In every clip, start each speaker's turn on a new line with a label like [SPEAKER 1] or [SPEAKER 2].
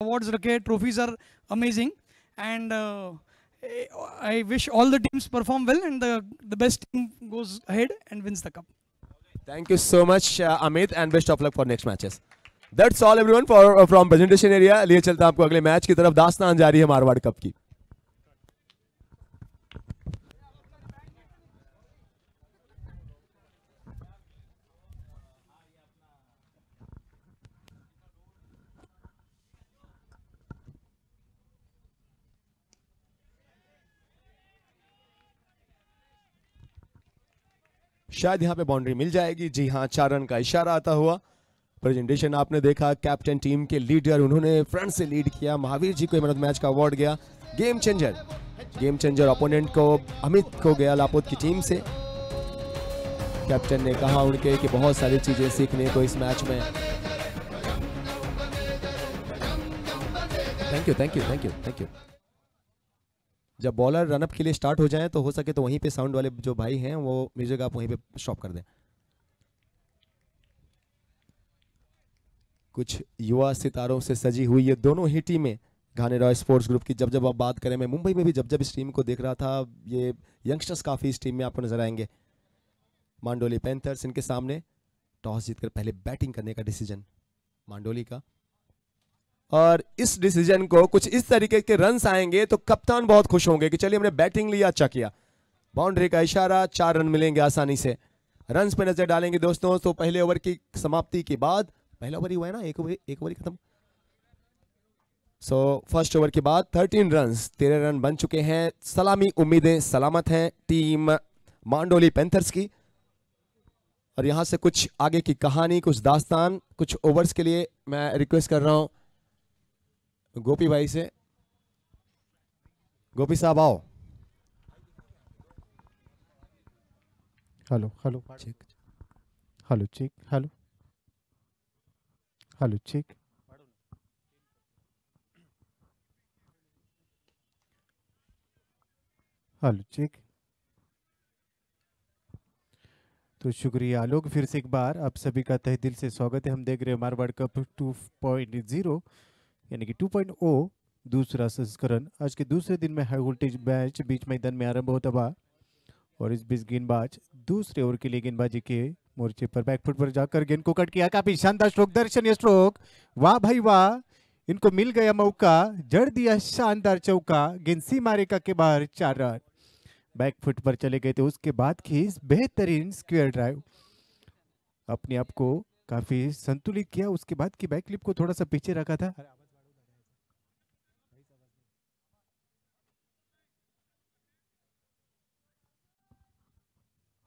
[SPEAKER 1] awards, Rakesh. Trophies are amazing. And uh, I wish all the teams perform well and the, the best team goes ahead and wins the cup. Thank you so
[SPEAKER 2] much, uh, Amit, and best of luck for next matches. That's all everyone for uh, from presentation area. लिए chalta, aapko अगले match की taraf dastan jari hai Marwad Cup ki. शायद यहाँ पे boundary मिल जाएगी जी हाँ चार run का इशारा आता हुआ प्रेजेंटेशन आपने देखा कैप्टन टीम के लीडर उन्होंने फ्रंट से लीड किया महावीर जी को मैन ऑफ मैच का अवार्ड गया game changer game changer opponent को अमित को गया लापोत की टीम से कैप्टन ने कहा उनके कि बहुत सारी चीजें सीखने को इस मैच में thank you thank you thank you thank you जब बॉलर रनअप के लिए स्टार्ट हो जाए तो हो सके तो वहीं पे साउंड वाले जो भाई हैं वो म्यूजिक आप वहीं पे स्टॉप कर दें कुछ युवा सितारों से सजी हुई ये दोनों ही टीमें घाने रॉय स्पोर्ट्स ग्रुप की जब जब आप बात करें मैं मुंबई में भी जब जब इस टीम को देख रहा था ये यंगस्टर्स काफ़ी इस टीम में आपको नजर आएंगे मांडोली पैंथर्स इनके सामने टॉस जीतकर पहले बैटिंग करने का डिसीजन मांडोली का और इस डिसीजन को कुछ इस तरीके के रन आएंगे तो कप्तान बहुत खुश होंगे कि चलिए हमने बैटिंग लिया अच्छा किया बाउंड्री का इशारा चार रन मिलेंगे आसानी से रन पे नजर डालेंगे दोस्तों तो पहले ओवर की समाप्ति के बाद पहला ओवर ही हुआ है ना एक ओवर एक ओवर खत्म सो फर्स्ट ओवर के बाद थर्टीन रन तेरह रन बन चुके हैं सलामी उम्मीदें सलामत हैं टीम मांडोली पेंथर्स की और यहाँ से कुछ आगे की कहानी कुछ दास्तान कुछ ओवर्स के लिए मैं रिक्वेस्ट कर रहा हूँ गोपी भाई से गोपी साहब आओ
[SPEAKER 3] hello hello check hello check hello hello check hello check तो शुक्रिया आलोक फिर से एक बार आप सभी का तहे दिल से स्वागत है हम देख रहे हैं मारवाड़ कप जीरो यानी कि 2.0 दूसरा संस्करण आज के दूसरे दिन में हाई वोल्टेज मैच बीच मैदान में आरंभ होता हुआ और इस बीच गेंदबाज दूसरे ओवर के लिए गेंदबाजी के मोर्चे पर बैकफुट पर जाकर गेंद को कट किया काफी शानदार स्ट्रोक दर्शनीय स्ट्रोक वाह भाई वाह इनको मिल गया मौका जड़ दिया शानदार चौका गेंद सीमा रेखा के बाहर चार रन बैकफुट पर चले गए थे उसके बाद की बेहतरीन स्क्वेयर ड्राइव अपने आप को काफी संतुलित किया उसके बाद की बैकलिप को थोड़ा सा पीछे रखा था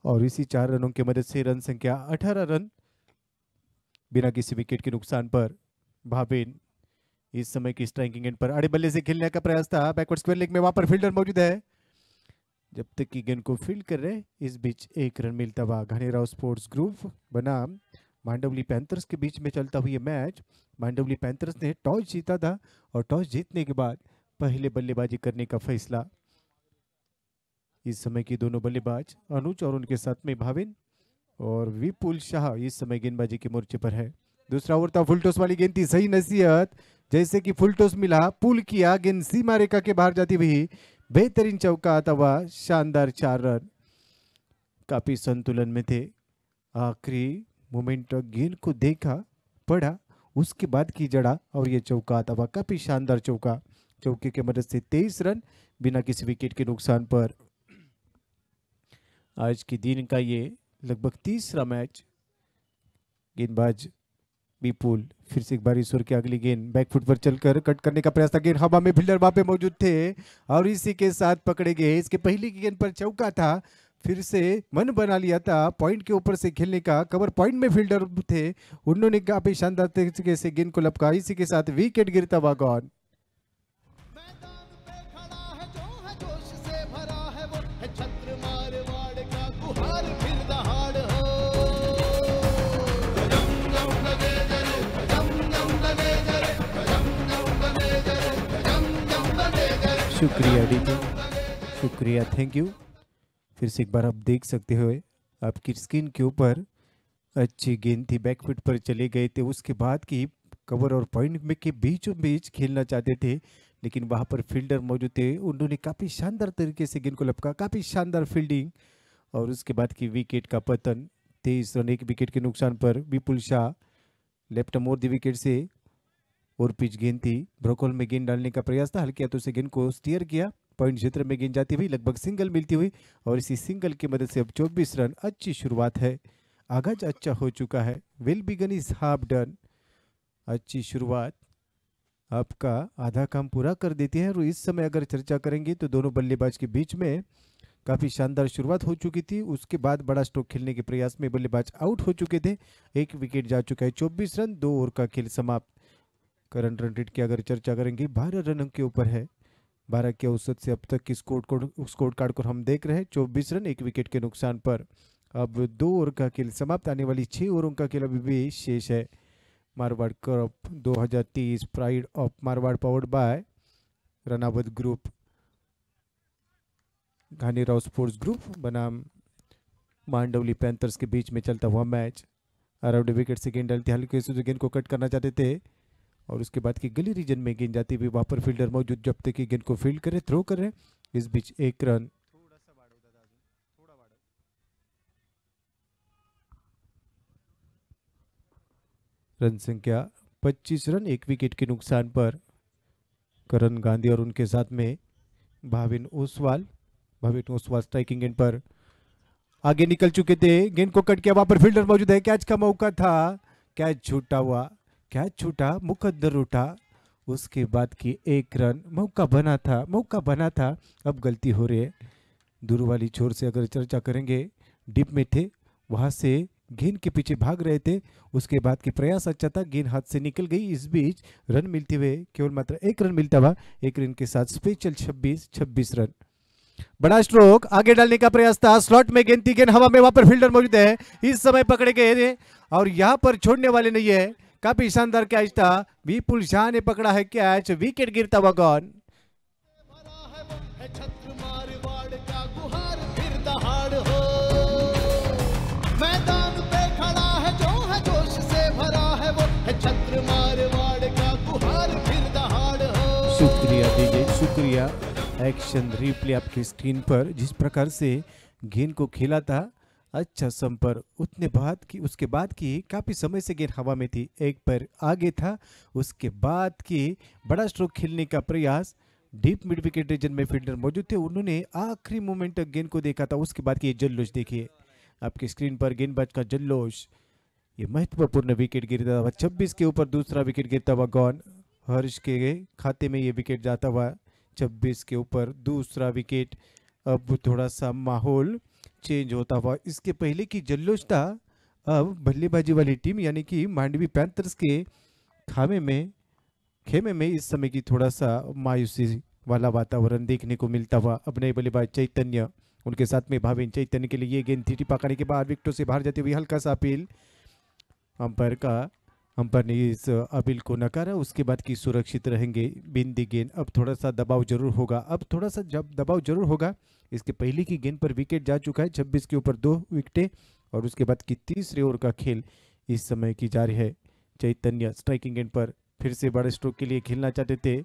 [SPEAKER 3] और इसी चार रनों की मदद से रन संख्या अठारह रन बिना किसी विकेट के नुकसान पर भापेन इस समय की स्ट्राइकिंग एंड पर आड़े बल्ले से खेलने का प्रयास था बैकवर्ड स्क्वेयर लेग में वहां पर फील्डर मौजूद है जब तक की गेंद को फील्ड कर रहे इस बीच एक रन मिलता हुआ घनेराव स्पोर्ट्स ग्रुप बनाम मांडवली पैंथर्स के बीच में चलता हुआ मैच मांडवली पैंथर्स ने टॉस जीता था और टॉस जीतने के बाद पहले बल्लेबाजी करने का फैसला इस समय की दोनों बल्लेबाज अनुज और उनके साथ में भाविन और विपुल शाह इस समय गेंदबाजी के मोर्चे पर है दूसरा ओवर था तो फुलटोस वाली गेंद थी सही नसीहत जैसे कि फुलटोस मिला पुल किया गेंद सीमा रेखा के बाहर जाती हुई बेहतरीन चौका आता हुआ शानदार चार रन काफी संतुलन में थे आखिरी मोमेंट गेंद को देखा पड़ा उसके बाद की जड़ा और ये चौका आता हुआ काफी शानदार चौका चौके की मदद से तेईस रन बिना किसी विकेट के नुकसान पर आज के दिन का ये लगभग तीसरा मैच गेंदबाज बीपुल फिर से एक बार ईश्वर की अगली गेंद बैकफुट पर चलकर कट करने का प्रयास था गेंद हवा में फील्डर वहां पे मौजूद थे और इसी के साथ पकड़े गए इसके पहले की गेंद पर चौका था फिर से मन बना लिया था पॉइंट के ऊपर से खेलने का कवर पॉइंट में फील्डर थे उन्होंने काफी शानदार तरीके से गेंद को लपका इसी के साथ विकेट गिरता हुआ गॉन शुक्रिया ठीक शुक्रिया थैंक यू फिर से एक बार आप देख सकते हो आपकी स्किन के ऊपर अच्छी गेंद थी बैकफुट पर चले गए थे उसके बाद की कवर और पॉइंट में के बीचों बीच खेलना चाहते थे लेकिन वहाँ पर फील्डर मौजूद थे उन्होंने काफ़ी शानदार तरीके से गेंद को लपका काफ़ी शानदार फील्डिंग और उसके बाद की विकेट का पतन तेईस रन एक विकेट के नुकसान पर Vipul Shah left more the wicket से और पिच गेंद थी ब्रोकोल में गेंद डालने का प्रयास था हल्के हाथों से गेंद को स्टीयर किया पॉइंट क्षेत्र में गेंद जाती हुई लगभग सिंगल मिलती हुई और इसी सिंगल की मदद से अब चौबीस रन अच्छी शुरुआत है आगाज अच्छा हो चुका है well begun is half done अच्छी शुरुआत आपका आधा काम पूरा कर देती है और इस समय अगर चर्चा करेंगे तो दोनों बल्लेबाज के बीच में काफ़ी शानदार शुरुआत हो चुकी थी उसके बाद बड़ा स्ट्रोक खेलने के प्रयास में बल्लेबाज आउट हो चुके थे एक विकेट जा चुका है 24 रन दो ओवर का खेल समाप्त करंट रन रेट की अगर चर्चा करेंगे बारह रन के ऊपर है बारह के औसत से अब तक की स्कोर कोड स्कोर कार्ड को हम देख रहे हैं चौबीस रन एक विकेट के नुकसान पर अब दो ओवर का खेल समाप्त आने वाली छः ओवरों का खेल अभी भी शेष है Marwar cup 2023 pride of Marwar powered by Ranawat group Rao sports group बनाम मांडवली पैंथर्स के बीच में चलता हुआ मैच अराउंड विकेट से गेंद डालती हल्के से गेंद को कट करना चाहते थे और उसके बाद की गली रीजन में गेंद जाती हुई वहाँ पर फील्डर मौजूद जब तक की गेंद को फील्ड करे थ्रो कर रहे इस बीच एक रन रन संख्या 25 रन एक विकेट के नुकसान पर करण गांधी और उनके साथ में भाविन ओसवाल भाविन ओसवाल स्ट्राइकिंग गेंद पर आगे निकल चुके थे गेंद को कट किया वहां पर फील्डर मौजूद है कैच का मौका था कैच छूटा हुआ क्या छूटा मुकद्दर उठा उसके बाद की एक रन मौका बना था मौका बना था अब गलती हो रही है दूर वाली छोर से अगर चर्चा करेंगे डिप में थे वहाँ से गेंद के पीछे भाग रहे थे उसके बाद के प्रयास अच्छा था गेंद हाथ से निकल गई इस बीच रन मिलते हुए केवल मात्र एक रन मिलता हुआ एक रन के साथ स्पेशल 26 26 रन बड़ा स्ट्रोक आगे डालने का प्रयास था स्लॉट में गेंद थी गेंद हवा में वहां पर फील्डर मौजूद है इस समय पकड़े गए और यहां पर छोड़ने वाले नहीं है काफी शानदार कैच था विपुल शाह ने पकड़ा है कैच विकेट गिरता हुआ गॉन शुक्रिया दीजिए शुक्रिया एक्शन रिप्ले आपकी स्क्रीन पर जिस प्रकार से गेंद को खेला था अच्छा संपर्क उतने बाद की उसके बाद की काफ़ी समय से गेंद हवा में थी एक पर आगे था उसके बाद की बड़ा स्ट्रोक खेलने का प्रयास डीप मिड विकेट रीजन में फील्डर मौजूद थे उन्होंने आखिरी मोमेंट तक गेंद को देखा था उसके बाद की जल्लोश देखिए आपके स्क्रीन पर गेंदबाज का जल्लोश ये महत्वपूर्ण विकेट गिरता हुआ छब्बीस के ऊपर दूसरा विकेट गिरता हुआ गौन हर्ष के खाते में ये विकेट जाता हुआ छब्बीस के ऊपर दूसरा विकेट अब थोड़ा सा माहौल चेंज होता हुआ इसके पहले की जल्लोचता अब बल्लेबाजी वाली टीम यानी कि मांडवी पैंथर्स के खामे में खेमे में इस समय की थोड़ा सा मायूसी वाला वातावरण देखने को मिलता हुआ अपने बल्लेबाज चैतन्य उनके साथ में भाविन चैतन्य के लिए ये गेंद थीटी पकाने के बाद विकटों से बाहर जाते हुए हल्का सा अपील अंपायर का अंपायर ने इस अपील को नकारा उसके बाद की सुरक्षित रहेंगे बिंदी गेंद अब थोड़ा सा दबाव जरूर होगा अब थोड़ा सा जब दबाव जरूर होगा इसके पहले की गेंद पर विकेट जा चुका है छब्बीस के ऊपर दो विकेटें और उसके बाद की तीसरे ओवर का खेल इस समय की जारी है चैतन्य स्ट्राइकिंग गेंद पर फिर से बड़े स्ट्रोक के लिए खेलना चाहते थे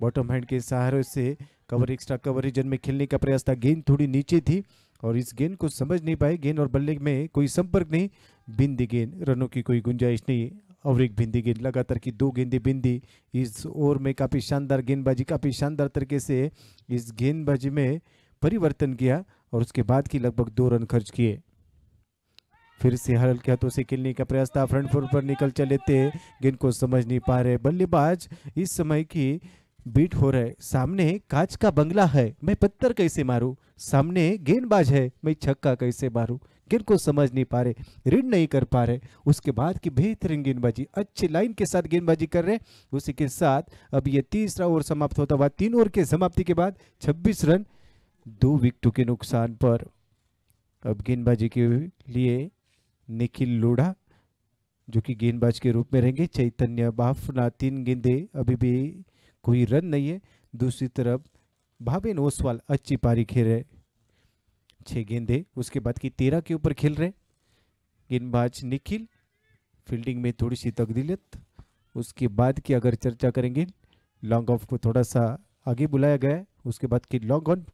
[SPEAKER 3] बॉटम हैंड के सहारे से कवर एक्स्ट्रा कवर रीजन में खेलने का प्रयास था गेंद थोड़ी नीचे थी और इस गेंद को समझ नहीं पाए गेंद और बल्ले में कोई संपर्क नहीं बिंदी गेंद रनों की कोई गुंजाइश नहीं और एक बिंदी गेंद लगातार की दो गेंदे बिंदी इस ओवर में काफ़ी शानदार गेंदबाजी काफ़ी शानदार तरीके से इस गेंदबाजी में परिवर्तन किया और उसके बाद की लगभग दो रन खर्च किए फिर से हर हल्के हाथों से खेलने का प्रयास था फ्रंट फोर पर निकल चले थे गेंद को समझ नहीं पा रहे बल्लेबाज इस समय की बीट हो रहे सामने कांच का बंगला है मैं पत्थर कैसे मारूं सामने गेंदबाज है मैं छक्का कैसे मारूं गेंद को समझ नहीं पा रहे रीड नहीं कर पा रहे उसके बाद की बेहतरीन गेंदबाजी अच्छे लाइन के साथ गेंदबाजी कर रहे उसी के साथ अब यह तीसरा ओवर समाप्त होता हुआ तीन ओवर के समाप्ति के बाद छब्बीस रन दो विकटों के नुकसान पर अब गेंदबाजी के लिए निखिल लोढ़ा जो कि गेंदबाज के रूप में रहेंगे चैतन्य बाफना तीन गेंदे अभी भी कोई रन नहीं है दूसरी तरफ भावेन ओसवाल अच्छी पारी खेल रहे छः गेंदे उसके बाद की तेरह के ऊपर खेल रहे गेंदबाज निखिल फील्डिंग में थोड़ी सी तकदीलत उसके बाद की अगर चर्चा करेंगे लॉन्ग ऑफ को थोड़ा सा आगे बुलाया गया है उसके बाद की long on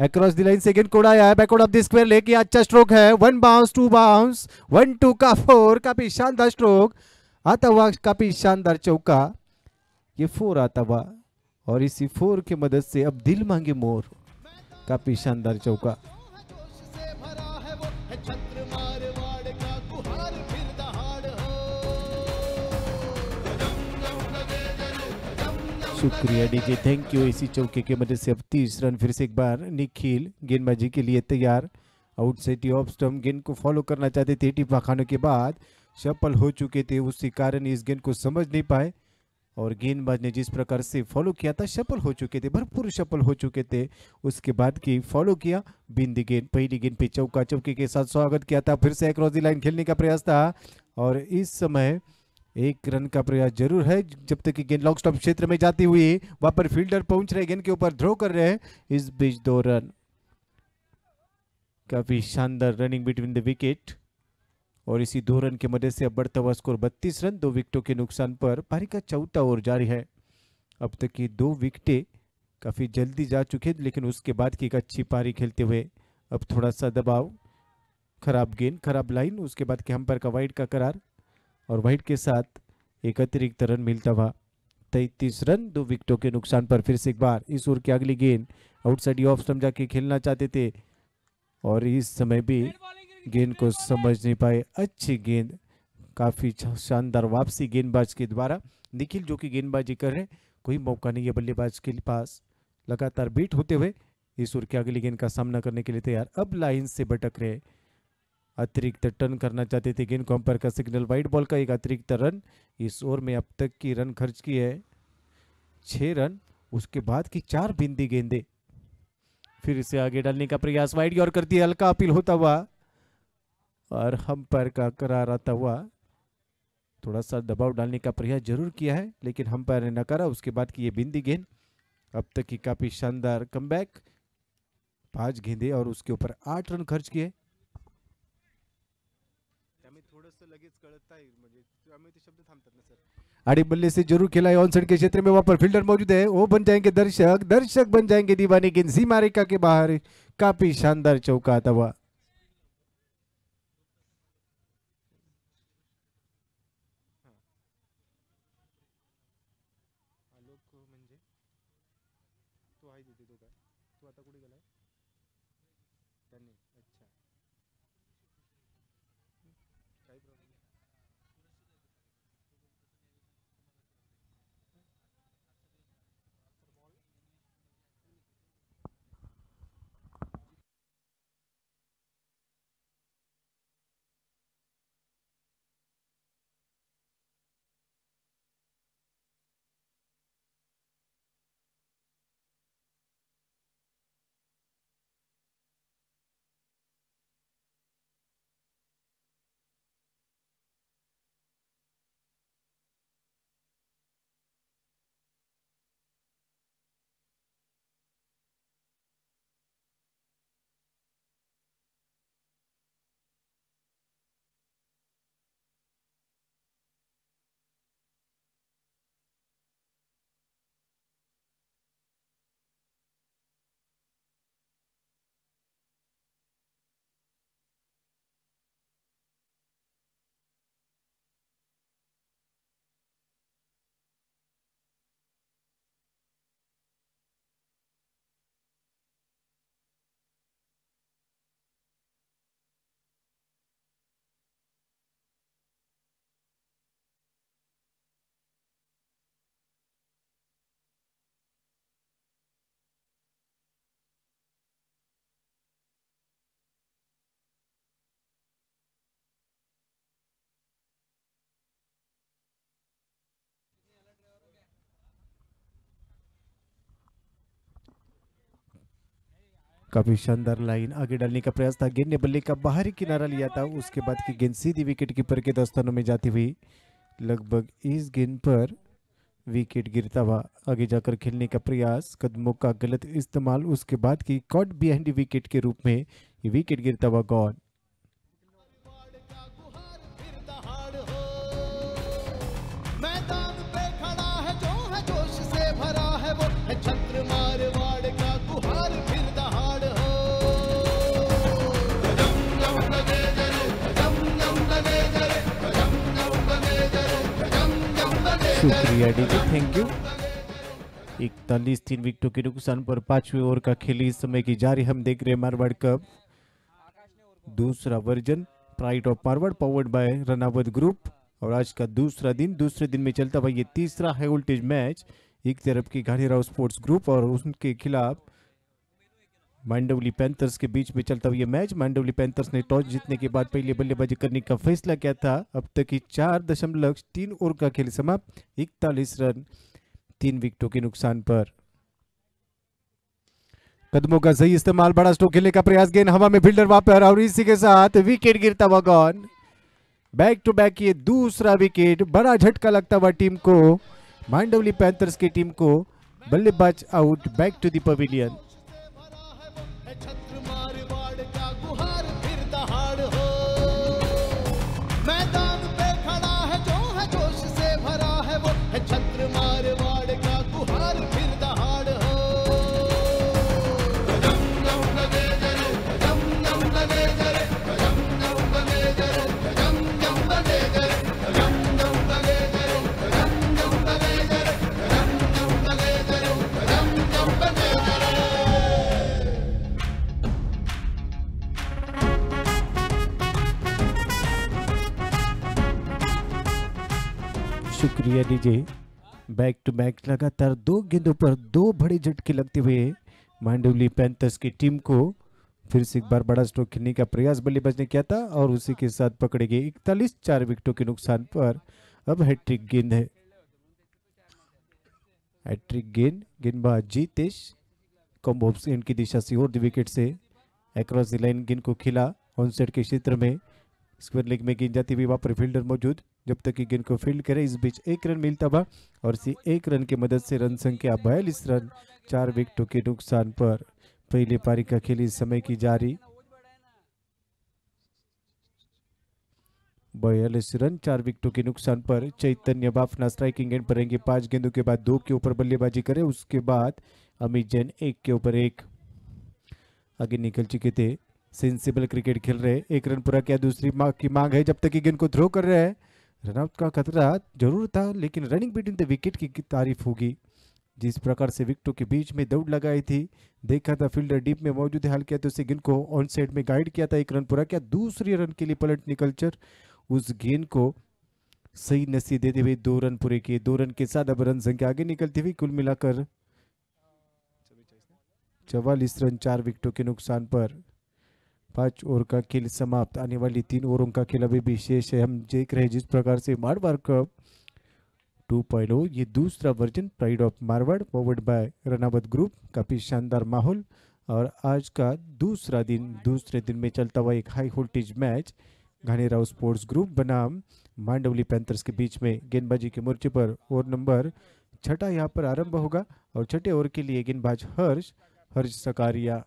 [SPEAKER 3] across the line second कोड आया है backward of the square leg अच्छा स्ट्रोक है one bounce two bounce one two का फोर काफी शानदार स्ट्रोक आता हुआ काफी शानदार चौका ये फोर आता हुआ और इसी फोर की मदद से अब दिल मांगे मोर काफी शानदार चौका शुक्रिया डीजे थैंक यू इसी चौके की मदद से अब तीस रन फिर से एक बार निखिल गेंदबाजी के लिए तैयार आउटसाइड ऑफ स्टम गेंद को फॉलो करना चाहते थे टी खाने के बाद सफल हो चुके थे उसी कारण इस गेंद को समझ नहीं पाए और गेंदबाज ने जिस प्रकार से फॉलो किया था सफल हो चुके थे भरपूर सफल हो चुके थे उसके बाद की फॉलो किया बिंदी गेंद पहली गेंद पे चौका चौके के साथ स्वागत किया था फिर से एक रोजी लाइन खेलने का प्रयास था और इस समय एक रन का प्रयास जरूर है जब तक कि गेंद लॉन्ग स्टॉप क्षेत्र में जाती हुई वहां पर फील्डर पहुंच रहे गेंद के ऊपर थ्रो कर रहे हैं इस बीच दो रन काफी शानदार रनिंग बिटवीन द विकेट और इसी दो रन के मदद से अब बढ़ता हुआ स्कोर 32 रन दो विकेटों के नुकसान पर पारी का चौथा ओवर जारी है अब तक की दो विकेटें काफ़ी जल्दी जा चुके लेकिन उसके बाद की एक अच्छी पारी खेलते हुए अब थोड़ा सा दबाव खराब गेंद खराब लाइन उसके बाद के हम पर का वाइड का करार और वाइट के साथ एक अतिरिक्त रन मिलता हुआ तैतीस रन दो विकेटों के नुकसान पर फिर से एक बार इस ओर की अगली गेंद आउटसाइड ऑफ समझा जाके खेलना चाहते थे और इस समय भी गेंद को समझ नहीं पाए अच्छी गेंद काफ़ी शानदार वापसी गेंदबाज के द्वारा निखिल जो कि गेंदबाजी कर रहे कोई मौका नहीं है बल्लेबाज के पास लगातार बीट होते हुए इस ओर की अगली गेंद का सामना करने के लिए तैयार अब लाइन से भटक रहे अतिरिक्त टर्न करना चाहते थे गेंद को अंपायर का सिग्नल वाइट बॉल का एक अतिरिक्त रन इस ओवर में अब तक की रन खर्च की है छः रन उसके बाद की चार बिंदी गेंदे फिर इसे आगे डालने का प्रयास वाइड की और कर दिया हल्का अपील होता हुआ और हम पैर का करार आता हुआ थोड़ा सा दबाव डालने का प्रयास जरूर किया है लेकिन हम पैर ने नकारा उसके बाद की ये बिंदी गेंद अब तक की काफ़ी शानदार बैक पांच गेंदे और उसके ऊपर आठ रन खर्च किए सर आड़ी बल्ले से जरूर खेला है साइड के क्षेत्र में वहां पर फील्डर मौजूद है वो बन जाएंगे दर्शक दर्शक बन जाएंगे दीवानी गेंद सीमारेखा के बाहर काफी शानदार चौका था वह काफ़ी शानदार लाइन आगे डालने का प्रयास था गेंद ने बल्ले का बाहरी किनारा लिया था उसके बाद की गेंद सीधी विकेट कीपर के दस्तानों में जाती हुई लगभग इस गेंद पर विकेट गिरता हुआ आगे जाकर खेलने का प्रयास कदमों का गलत इस्तेमाल उसके बाद की कॉट बिहाइंड विकेट के रूप में विकेट गिरता हुआ गॉड बीआरडी को थैंक यू इकतालीस तीन विकेटों के नुकसान पर पांचवें ओवर का खेल इस समय की जारी हम देख रहे हैं मारवाड़ कप दूसरा version pride of Marwar powered by Ranawat group और आज का दूसरा दिन दूसरे दिन में चलता भाई ये तीसरा हाई वोल्टेज मैच एक तरफ की घाड़ीराव स्पोर्ट्स ग्रुप और उनके खिलाफ मांडवली पैंथर्स के बीच में चलता हुआ मैच मांडवली पैंथर्स ने टॉस जीतने के बाद पहले बल्लेबाजी करने का फैसला किया था अब तक की चार दशमलव तीन ओवर का खेल समाप्त इकतालीस रन तीन विकेटों के नुकसान पर कदमों का सही इस्तेमाल बड़ा स्टोक खेलने का प्रयास गेंद हवा में फील्डर वापर और इसी के साथ विकेट गिरता हुआ गॉन बैक टू बैक ये दूसरा विकेट बड़ा झटका लगता हुआ टीम को मांडवली पैंथर्स की टीम को बल्लेबाज out back to the pavilion शुक्रिया दीजिए बैक टू बैक लगातार दो गेंदों पर दो बड़े झटके लगते हुए मांडवली पैंथर्स की टीम को फिर से एक बार बड़ा स्ट्रोक खेलने का प्रयास बल्लेबाज ने किया था और उसी के साथ पकड़े गए इकतालीस चार विकेटों के नुकसान पर अब हैट्रिक गेंद है हैट्रिक गेंद गेंदबाज जीतेश कॉम्बोप्स गेंद की दिशा से और विकेट से एक्रॉस द लाइन गेंद को खिला ऑनसेट के क्षेत्र में स्क्वायर लेग में गेंद जाती हुई वहां पर फील्डर मौजूद जब तक कि गेंद को फील्ड करे इस बीच एक रन मिलता हुआ और इसी एक रन की मदद से रन संख्या बयालीस रन चार विकेटों के नुकसान पर पहली पारी का खेली समय की जारी बयालीस रन चार विकेटों के नुकसान पर चैतन्य बाफना स्ट्राइकिंग एंड पर पांच गेंदों के बाद दो के ऊपर बल्लेबाजी करे उसके बाद अमित जैन एक के ऊपर एक आगे निकल चुके थे सेंसिबल क्रिकेट खेल रहे एक रन पूरा किया दूसरी मांग की मांग है जब तक कि गेंद को थ्रो कर रहे हैं रनआउट का खतरा जरूर था लेकिन रनिंग बिटवीन द विकेट की तारीफ होगी जिस प्रकार से विकटों के बीच में दौड़ लगाई थी देखा था फील्डर डीप में मौजूद हाल किया तो उसे गेंद को ऑन साइड में गाइड किया था एक रन पूरा किया दूसरे रन के लिए पलट निकलचर उस गेंद को सही नसीब देते हुए दो रन पूरे किए दो रन के साथ अब रन संख्या आगे निकलती हुई कुल मिलाकर चवालीस रन चार विकेटों के नुकसान पर पाँच ओवर का खेल समाप्त आने वाली तीन ओवरों का खेल अभी भी शेष है हम देख रहे हैं जिस प्रकार से मारवाड़ का टू पॉइंट ये दूसरा version pride of Marwar powered by Ranawat group काफ़ी शानदार माहौल और आज का दूसरा दिन दूसरे दिन में चलता हुआ एक high voltage match Ghanerao sports group बनाम मांडवली पैंथर्स के बीच में गेंदबाजी के मोर्चे पर ओवर नंबर छठा यहाँ पर आरंभ होगा और छठे ओवर के लिए गेंदबाज हर्ष हर्ष सकारिया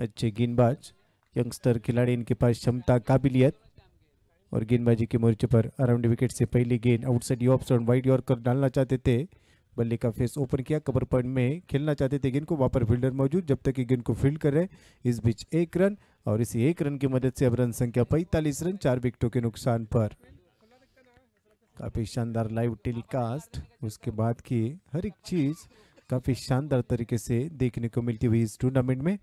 [SPEAKER 3] अच्छे गेंदबाज यंगस्टर खिलाड़ी इनके पास क्षमता काबिलियत और गेंदबाजी के मोर्चे पर अराउंड विकेट से पहली गेंद आउटसाइड ऑप्शन वाइड यॉर्कर डालना चाहते थे बल्ले का फेस ओपन किया कबर पॉइंट में खेलना चाहते थे गेंद को वहाँ पर फील्डर मौजूद जब तक गेंद को फील्ड कर रहे इस बीच एक रन और इसी एक रन की मदद से अब रन संख्या पैंतालीस रन चार विकेटों के नुकसान पर काफ़ी शानदार लाइव टेलीकास्ट उसके बाद की हर एक चीज़ काफ़ी शानदार तरीके से देखने को मिलती हुई इस टूर्नामेंट में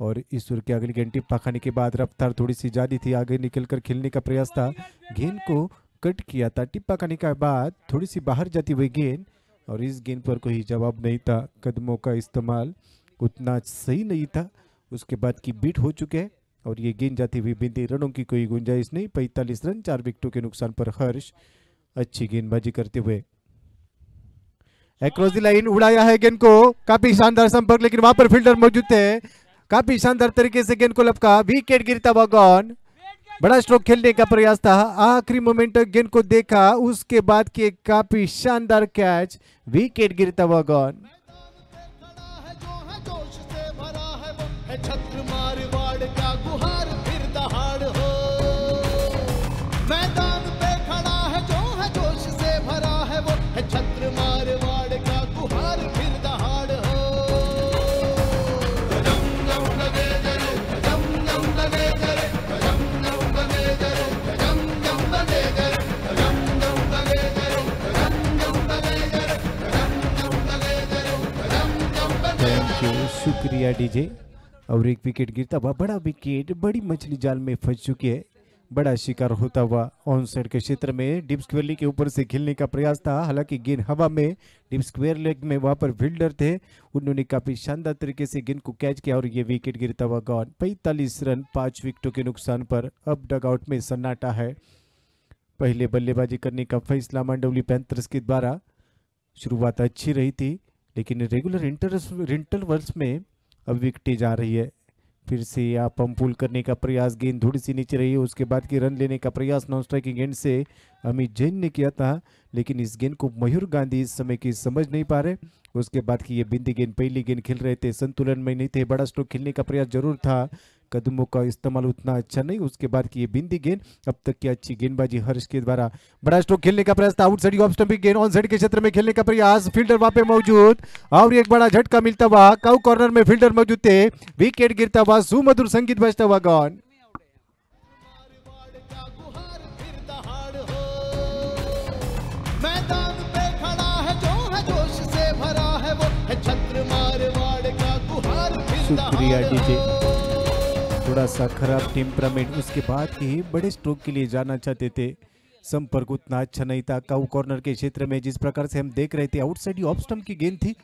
[SPEAKER 3] और ईश्वर की अगली घंटी पकाने के बाद रफ्तार थोड़ी सी ज़्यादा थी आगे निकलकर खेलने का प्रयास था गेंद को कट किया था टिप्पा खाने के बाद थोड़ी सी बाहर जाती हुई गेंद और इस गेंद पर कोई जवाब नहीं था कदमों का इस्तेमाल उतना सही नहीं था उसके बाद की बीट हो चुके हैं और ये गेंद जाती हुई बिंदी रनों की कोई गुंजाइश नहीं पैंतालीस रन चार विकेटों के नुकसान पर हर्ष अच्छी गेंदबाजी करते हुए एक्रॉस लाइन उड़ाया है गेंद को काफी शानदार संपर्क लेकिन वहां पर फील्डर मौजूद थे काफी शानदार तरीके से गेंद को लपका विकेट गिरता हुआ गॉन बड़ा स्ट्रोक खेलने का प्रयास था आखिरी मोमेंट गेंद को देखा उसके बाद के काफी शानदार कैच विकेट गिरता हुआ गॉन मैदान शुक्रिया डीजे और एक विकेट गिरता हुआ बड़ा विकेट बड़ी मछली जाल में फंस चुकी है बड़ा शिकार होता हुआ ऑन साइड के क्षेत्र में डिप स्क्वेयर के ऊपर से खेलने का प्रयास था हालांकि गेंद हवा में डिप स्क्वेयर लेग में वहां पर फील्डर थे उन्होंने काफी शानदार तरीके से गेंद को कैच किया और ये विकेट गिरता हुआ गॉन पैंतालीस रन पांच विकेटों के नुकसान पर अब डगआउट में सन्नाटा है पहले बल्लेबाजी करने का फैसला मांडवली पैंथर्स के द्वारा शुरुआत अच्छी रही थी लेकिन रेगुलर इंटरस वर्ल्स में अब विकटें जा रही है फिर से आप हम पुल करने का प्रयास गेंद थोड़ी सी नीचे रही है उसके बाद की रन लेने का प्रयास नॉन स्ट्राइकिंग गेंद से अमित जैन ने किया था लेकिन इस गेंद को मयूर गांधी इस समय की समझ नहीं पा रहे उसके बाद की ये बिंदी गेंद पहली गेंद खेल रहे थे संतुलन में नहीं थे बड़ा स्ट्रोक खेलने का प्रयास जरूर था कदमों का इस्तेमाल उतना अच्छा नहीं उसके बाद की ये बिंदी गेंद अब तक की अच्छी गेंदबाजी हर्ष के द्वारा बड़ा स्ट्रोक खेलने का प्रयास था आउट साइड ऑफ स्टम्पिंग गेंद ऑन साइड के क्षेत्र में खेलने का प्रयास फील्डर वहां पे मौजूद और एक बड़ा झटका मिलता हुआ काउ कॉर्नर में फील्डर मौजूद थे विकेट गिरता हुआ सुमधुर संगीत बजता हुआ गॉन
[SPEAKER 4] मैदान पे खड़ा है शुक्रिया
[SPEAKER 3] डीजे थोड़ा सा खराब टेम्परामेंट उसके बाद ही बड़े स्ट्रोक के लिए जाना चाहते थे संपर्क उतना अच्छा नहीं था काउ कॉर्नर के क्षेत्र में जिस प्रकार से हम देख रहे थे आउटसाइड ही ऑफ स्टम्प की गेंद थी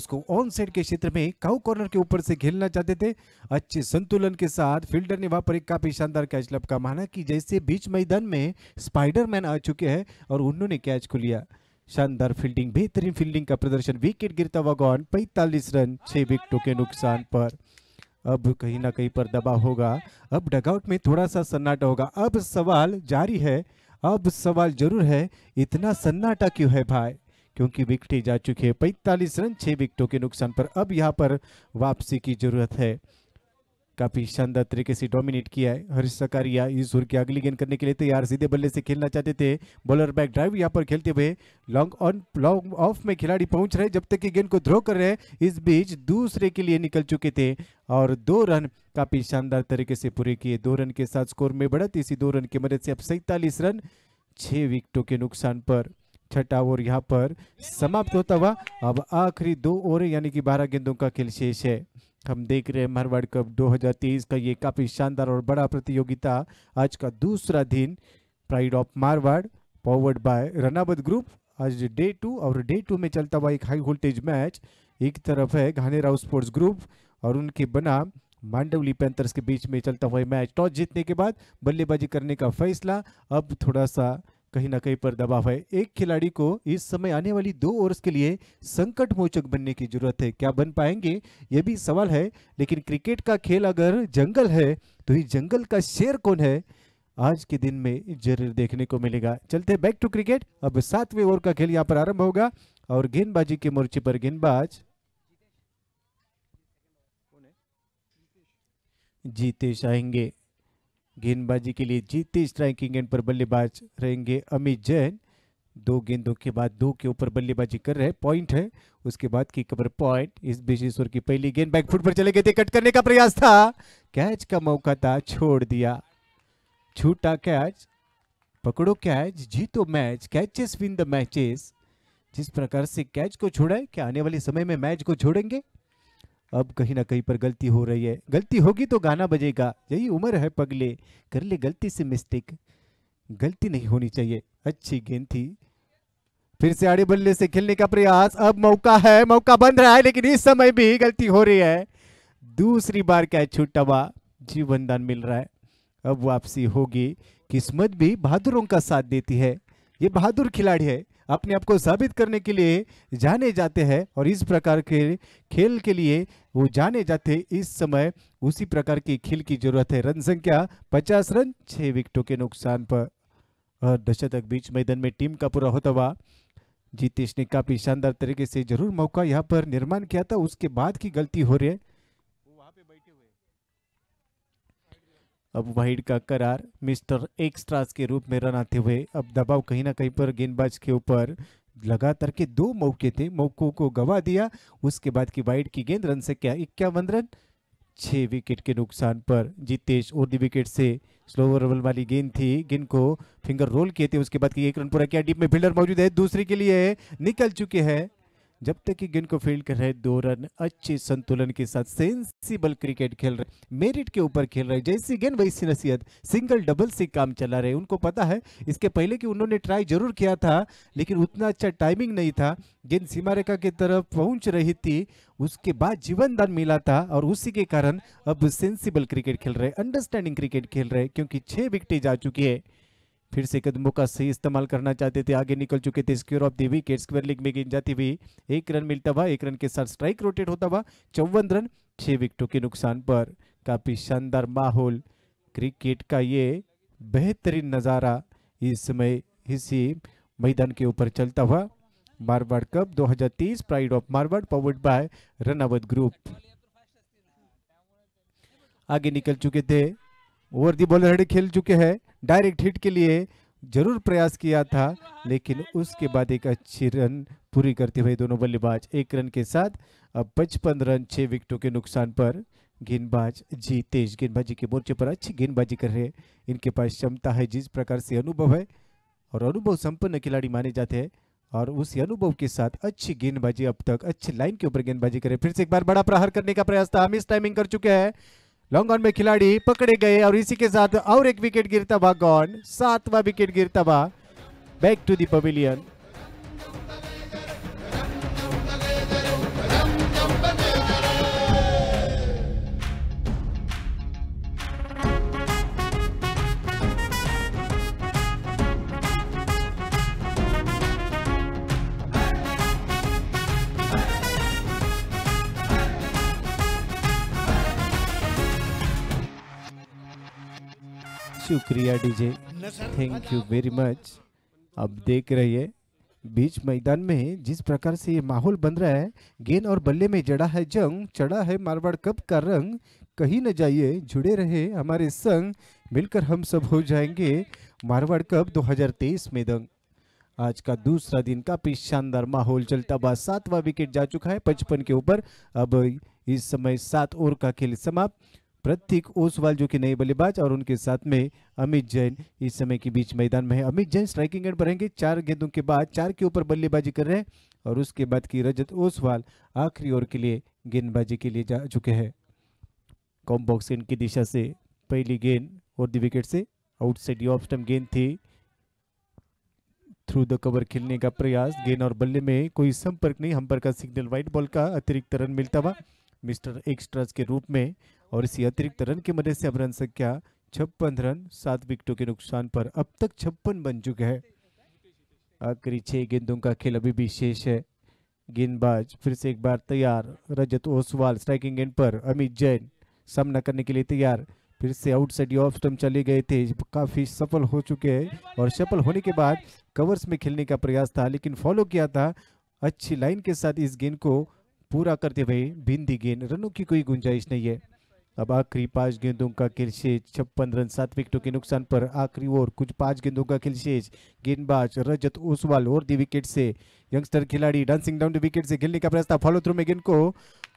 [SPEAKER 3] उसको ऑन साइड के क्षेत्र में काउ कॉर्नर के ऊपर से खेलना चाहते थे अच्छे संतुलन के साथ फील्डर ने वहां पर एक काफी शानदार कैच लपका माना कि जैसे बीच मैदान में स्पाइडरमैन आ चुके हैं और उन्होंने कैच को लिया शानदार फील्डिंग बेहतरीन फील्डिंग का प्रदर्शन विकेट गिरता हुआ गॉन पैंतालीस रन छह विकेटों के नुकसान पर अब कहीं ना कहीं पर दबा होगा अब डगआउट में थोड़ा सा सन्नाटा होगा अब सवाल जारी है अब सवाल जरूर है इतना सन्नाटा क्यों है भाई क्योंकि विकटें जा चुकी है पैंतालीस रन छः विकटों के नुकसान पर अब यहाँ पर वापसी की जरूरत है काफ़ी शानदार तरीके से डोमिनेट किया है हरीश सकारिया इस ओर की अगली गेंद करने के लिए तैयार सीधे बल्ले से खेलना चाहते थे बॉलर बैक ड्राइव यहाँ पर खेलते हुए लॉन्ग ऑन लॉन्ग ऑफ में खिलाड़ी पहुंच रहे जब तक कि गेंद को थ्रो कर रहे इस बीच दूसरे के लिए निकल चुके थे और दो रन काफ़ी शानदार तरीके से पूरे किए दो रन के साथ स्कोर में बढ़त इसी दो रन की मदद से अब सैतालीस रन छः विकेटों के नुकसान पर छठा ओवर यहाँ पर समाप्त होता हुआ अब आखिरी दो ओवर यानी कि बारह गेंदों का खेल शेष है हम देख रहे हैं मारवाड़ कप 2023 का ये काफ़ी शानदार और बड़ा प्रतियोगिता आज का दूसरा दिन pride of Marwar powered by Ranawat group आज डे टू और डे टू में चलता हुआ एक हाई वोल्टेज मैच एक तरफ है घानेराव स्पोर्ट्स ग्रुप और उनके बना मांडवली पैंथर्स के बीच में चलता हुआ मैच टॉस जीतने के बाद बल्लेबाजी करने का फैसला अब थोड़ा सा कहीं ना कहीं पर दबाव है एक खिलाड़ी को इस समय आने वाली दो ओवर्स के लिए संकट मोचक बनने की जरूरत है क्या बन पाएंगे ये भी सवाल है लेकिन क्रिकेट का खेल अगर जंगल है तो इस जंगल का शेर कौन है आज के दिन में जरूर देखने को मिलेगा चलते बैक टू क्रिकेट अब सातवें ओवर का खेल यहाँ पर आरंभ होगा और गेंदबाजी के मोर्चे पर गेंदबाज जीतेश आएंगे गेंदबाजी के लिए जीते स्ट्राइकिंग एंड पर बल्लेबाज रहेंगे अमित जैन दो गेंदों के बाद दो के ऊपर बल्लेबाजी कर रहे पॉइंट है उसके बाद की कबर पॉइंट इस बेशेश्वर की पहली गेंद बैक फुट पर चले गए थे कट करने का प्रयास था कैच का मौका था छोड़ दिया छूटा कैच पकड़ो कैच जीतो match catches win the matches जिस प्रकार से कैच को छोड़ा है क्या आने वाले समय में मैच को छोड़ेंगे अब कहीं ना कहीं पर गलती हो रही है गलती होगी तो गाना बजेगा यही उम्र है पगले कर ले गलती से मिस्टेक गलती नहीं होनी चाहिए अच्छी गेंद थी फिर से आड़े बल्ले से खेलने का प्रयास अब मौका है मौका बन रहा है लेकिन इस समय भी गलती हो रही है दूसरी बार क्या छूटा हुआ जीवन दान मिल रहा है अब वापसी होगी किस्मत भी बहादुरों का साथ देती है ये बहादुर खिलाड़ी है अपने आप को साबित करने के लिए जाने जाते हैं और इस प्रकार के खेल के लिए वो जाने जाते इस समय उसी प्रकार के खेल की जरूरत है रन संख्या पचास रन छः विकेटों के नुकसान पर और दशतक बीच मैदान में टीम का पूरा होता हुआ जीतेश ने काफ़ी शानदार तरीके से जरूर मौका यहाँ पर निर्माण किया था उसके बाद की गलती हो रही है अब वाइड का करार मिस्टर एक्स्ट्रास के रूप में रन आते हुए अब दबाव कहीं ना कहीं पर गेंदबाज के ऊपर लगातार के दो मौके थे मौकों को गवा दिया उसके बाद की वाइड की गेंद रन से क्या इक्यावन रन छः विकेट के नुकसान पर जितेश और विकेट से स्लोवर रबल वाली गेंद थी गेंद को फिंगर रोल किए थे उसके बाद की एक रन पूरा किया डीप में फील्डर मौजूद है दूसरे के लिए निकल चुके हैं जब तक कि गेंद को फील्ड कर रहे दो रन अच्छे संतुलन के साथ सेंसिबल क्रिकेट खेल रहे मेरिट के ऊपर खेल रहे जैसी गेंद वैसी नसीहत सिंगल डबल से काम चला रहे उनको पता है इसके पहले कि उन्होंने ट्राई जरूर किया था लेकिन उतना अच्छा टाइमिंग नहीं था गेंद सीमा रेखा की तरफ पहुंच रही थी उसके बाद जीवन दान मिला था और उसी के कारण अब सेंसिबल क्रिकेट खेल रहे अंडरस्टैंडिंग क्रिकेट खेल रहे क्योंकि छह विकटें जा चुकी है फिर से कदमों का सही इस्तेमाल करना चाहते थे आगे निकल चुके थे square of the wicket square leg में गिन जाती हुई एक रन मिलता हुआ एक रन के साथ स्ट्राइक रोटेट होता हुआ चौवन रन छः विकेटों के नुकसान पर काफ़ी शानदार माहौल क्रिकेट का ये बेहतरीन नज़ारा इस समय इसी मैदान के ऊपर चलता हुआ Marwar cup 2023 pride of Marwar powered by Ranawat group आगे निकल चुके थे ओवर दी बॉलर हेड खेल चुके हैं डायरेक्ट हिट के लिए जरूर प्रयास किया था लेकिन उसके बाद एक अच्छी रन पूरी करते हुए दोनों बल्लेबाज एक रन के साथ अब पचपन रन छः विकेटों के नुकसान पर गेंदबाज जी तेज गेंदबाजी के मोर्चे पर अच्छी गेंदबाजी कर रहे हैं इनके पास क्षमता है जिस प्रकार से अनुभव है और अनुभव संपन्न खिलाड़ी माने जाते हैं और उस अनुभव के साथ अच्छी गेंदबाजी अब तक अच्छी लाइन के ऊपर गेंदबाजी करें फिर से एक बार बड़ा प्रहार करने का प्रयास था हम इस टाइमिंग कर चुके हैं लॉन्ग ऑन में खिलाड़ी पकड़े गए और इसी के साथ और एक विकेट गिरता हुआ गॉन सातवा विकेट गिरता हुआ back to the pavilion you क्रिया DJ thank you very much अब देख रहिए बीच मैदान में जिस प्रकार से ये माहौल बन रहा है गेंद और बल्ले में जड़ा है जंग चढ़ा है मारवाड़ कप का रंग कहीं न जाइए जुड़े रहे हमारे संग मिलकर हम सब हो जाएंगे मारवाड़ कप 2023 में दंग आज का दूसरा दिन काफी शानदार माहौल चलता हुआ सातवा विकेट जा चुका है पचपन के ऊपर अब इस समय सात ओवर का खेल समाप्त प्रतीक ओसवाल जो कि नए बल्लेबाज और उनके साथ में अमित जैन इस समय के बीच मैदान में है अमित जैन स्ट्राइकिंग एंड पर रहेंगे चार गेंदों के बाद चार के ऊपर बल्लेबाजी कर रहे हैं और उसके बाद की रजत ओसवाल आखिरी ओवर के लिए गेंदबाजी के लिए जा चुके हैं कॉम बॉक्स की दिशा से पहली गेंद और दी विकेट से आउटसाइड ऑफ स्टम गेंद थी थ्रू द कवर खेलने का प्रयास गेंद और बल्ले में कोई संपर्क नहीं हम पर का सिग्नल व्हाइट बॉल का अतिरिक्त रन मिलता हुआ मिस्टर एक्स्ट्रास के रूप में और इसी अतिरिक्त रन की मदद से अब रन संख्या छप्पन रन सात विकेटों के नुकसान पर अब तक छप्पन बन चुके हैं आखिरी छह गेंदों का खेल अभी भी शेष है गेंदबाज फिर से एक बार तैयार रजत ओसवाल स्ट्राइकिंग गेंद पर अमित जैन सामना करने के लिए तैयार फिर से आउटसाइड ऑफ स्टम्प चले गए थे काफ़ी सफल हो चुके हैं और सफल होने के बाद कवर्स में खेलने का प्रयास था लेकिन फॉलो किया था अच्छी लाइन के साथ इस गेंद को पूरा करते हुए बिंदी गेंद रनों की कोई गुंजाइश नहीं है अब आखिरी पांच गेंदों का खेल शेष छप्पन रन सात विकेटों के नुकसान पर आखिरी ओवर कुछ पांच गेंदों का खेल शेष गेंदबाज रजत ओसवाल और दी विकेट से यंगस्टर खिलाड़ी डांसिंग डाउन विकेट से खेलने का प्रस्ताव फॉलो थ्रू में गेंद को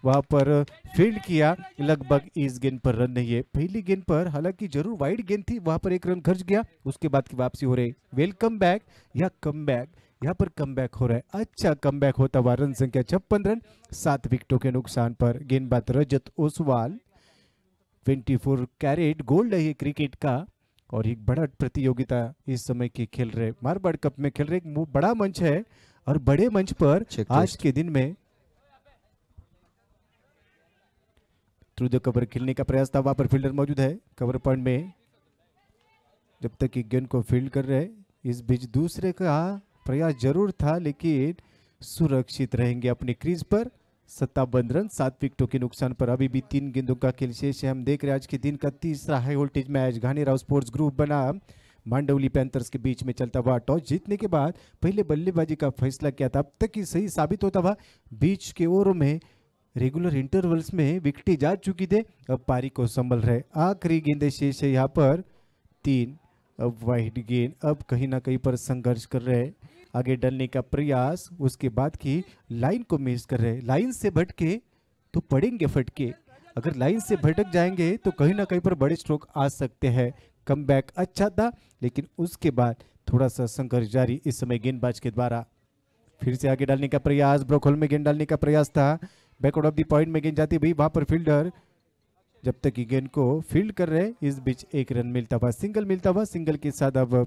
[SPEAKER 3] वहां पर फील्ड किया लगभग इस गेंद पर रन नहीं है पहली गेंद पर हालांकि जरूर वाइड गेंद थी वहां पर एक रन खर्च गया उसके बाद की वापसी हो रही वेलकम बैक या कम बैक यहाँ पर कम बैक हो रहा है अच्छा कम बैक होता हुआ रन संख्या छप्पन रन सात विकेटों के नुकसान पर गेंदबाज रजत ओसवाल 24 कैरेट गोल्ड है ये क्रिकेट का और एक बड़ा प्रतियोगिता इस समय की खेल रहे मारवाड़ कप में खेल रहे एक बड़ा मंच है और बड़े मंच पर आज के दिन में थ्रू द कवर खेलने का प्रयास था वहां पर फील्डर मौजूद है कवर पॉइंट में जब तक एक गेंद को फील्ड कर रहे इस बीच दूसरे का प्रयास जरूर था लेकिन सुरक्षित रहेंगे अपने क्रीज पर सत्ता सात सात्विक के नुकसान पर अभी भी तीन गेंदों का खेल शेष है हम देख रहे हैं आज के दिन का तीसरा हाई वोल्टेज मैच घानी राव स्पोर्ट्स ग्रुप बना मांडवली पैंथर्स के बीच में चलता हुआ टॉस जीतने के बाद पहले बल्लेबाजी का फैसला किया था अब तक ही सही साबित होता हुआ बीच के ओवरों में रेगुलर इंटरवल्स में विकटें जा चुकी थे अब पारी को संभल रहे आखिरी गेंदे शेष है यहाँ पर तीन अब वाइड गेंद अब कहीं ना कहीं पर संघर्ष कर रहे हैं आगे डलने का प्रयास उसके बाद की लाइन को मिस कर रहे लाइन से भटके तो पड़ेंगे फटके अगर लाइन से भटक जाएंगे तो कहीं ना कहीं पर बड़े स्ट्रोक आ सकते हैं कम बैक अच्छा था लेकिन उसके बाद थोड़ा सा संघर्ष जारी इस समय गेंदबाज के द्वारा फिर से आगे डालने का प्रयास ब्रोकहोल में गेंद डालने का प्रयास था बैकआउट ऑफ द पॉइंट में गेंद जाती भाई वहां पर फील्डर जब तक ये गेंद को फील्ड कर रहे इस बीच एक रन मिलता हुआ सिंगल मिलता हुआ सिंगल के साथ अब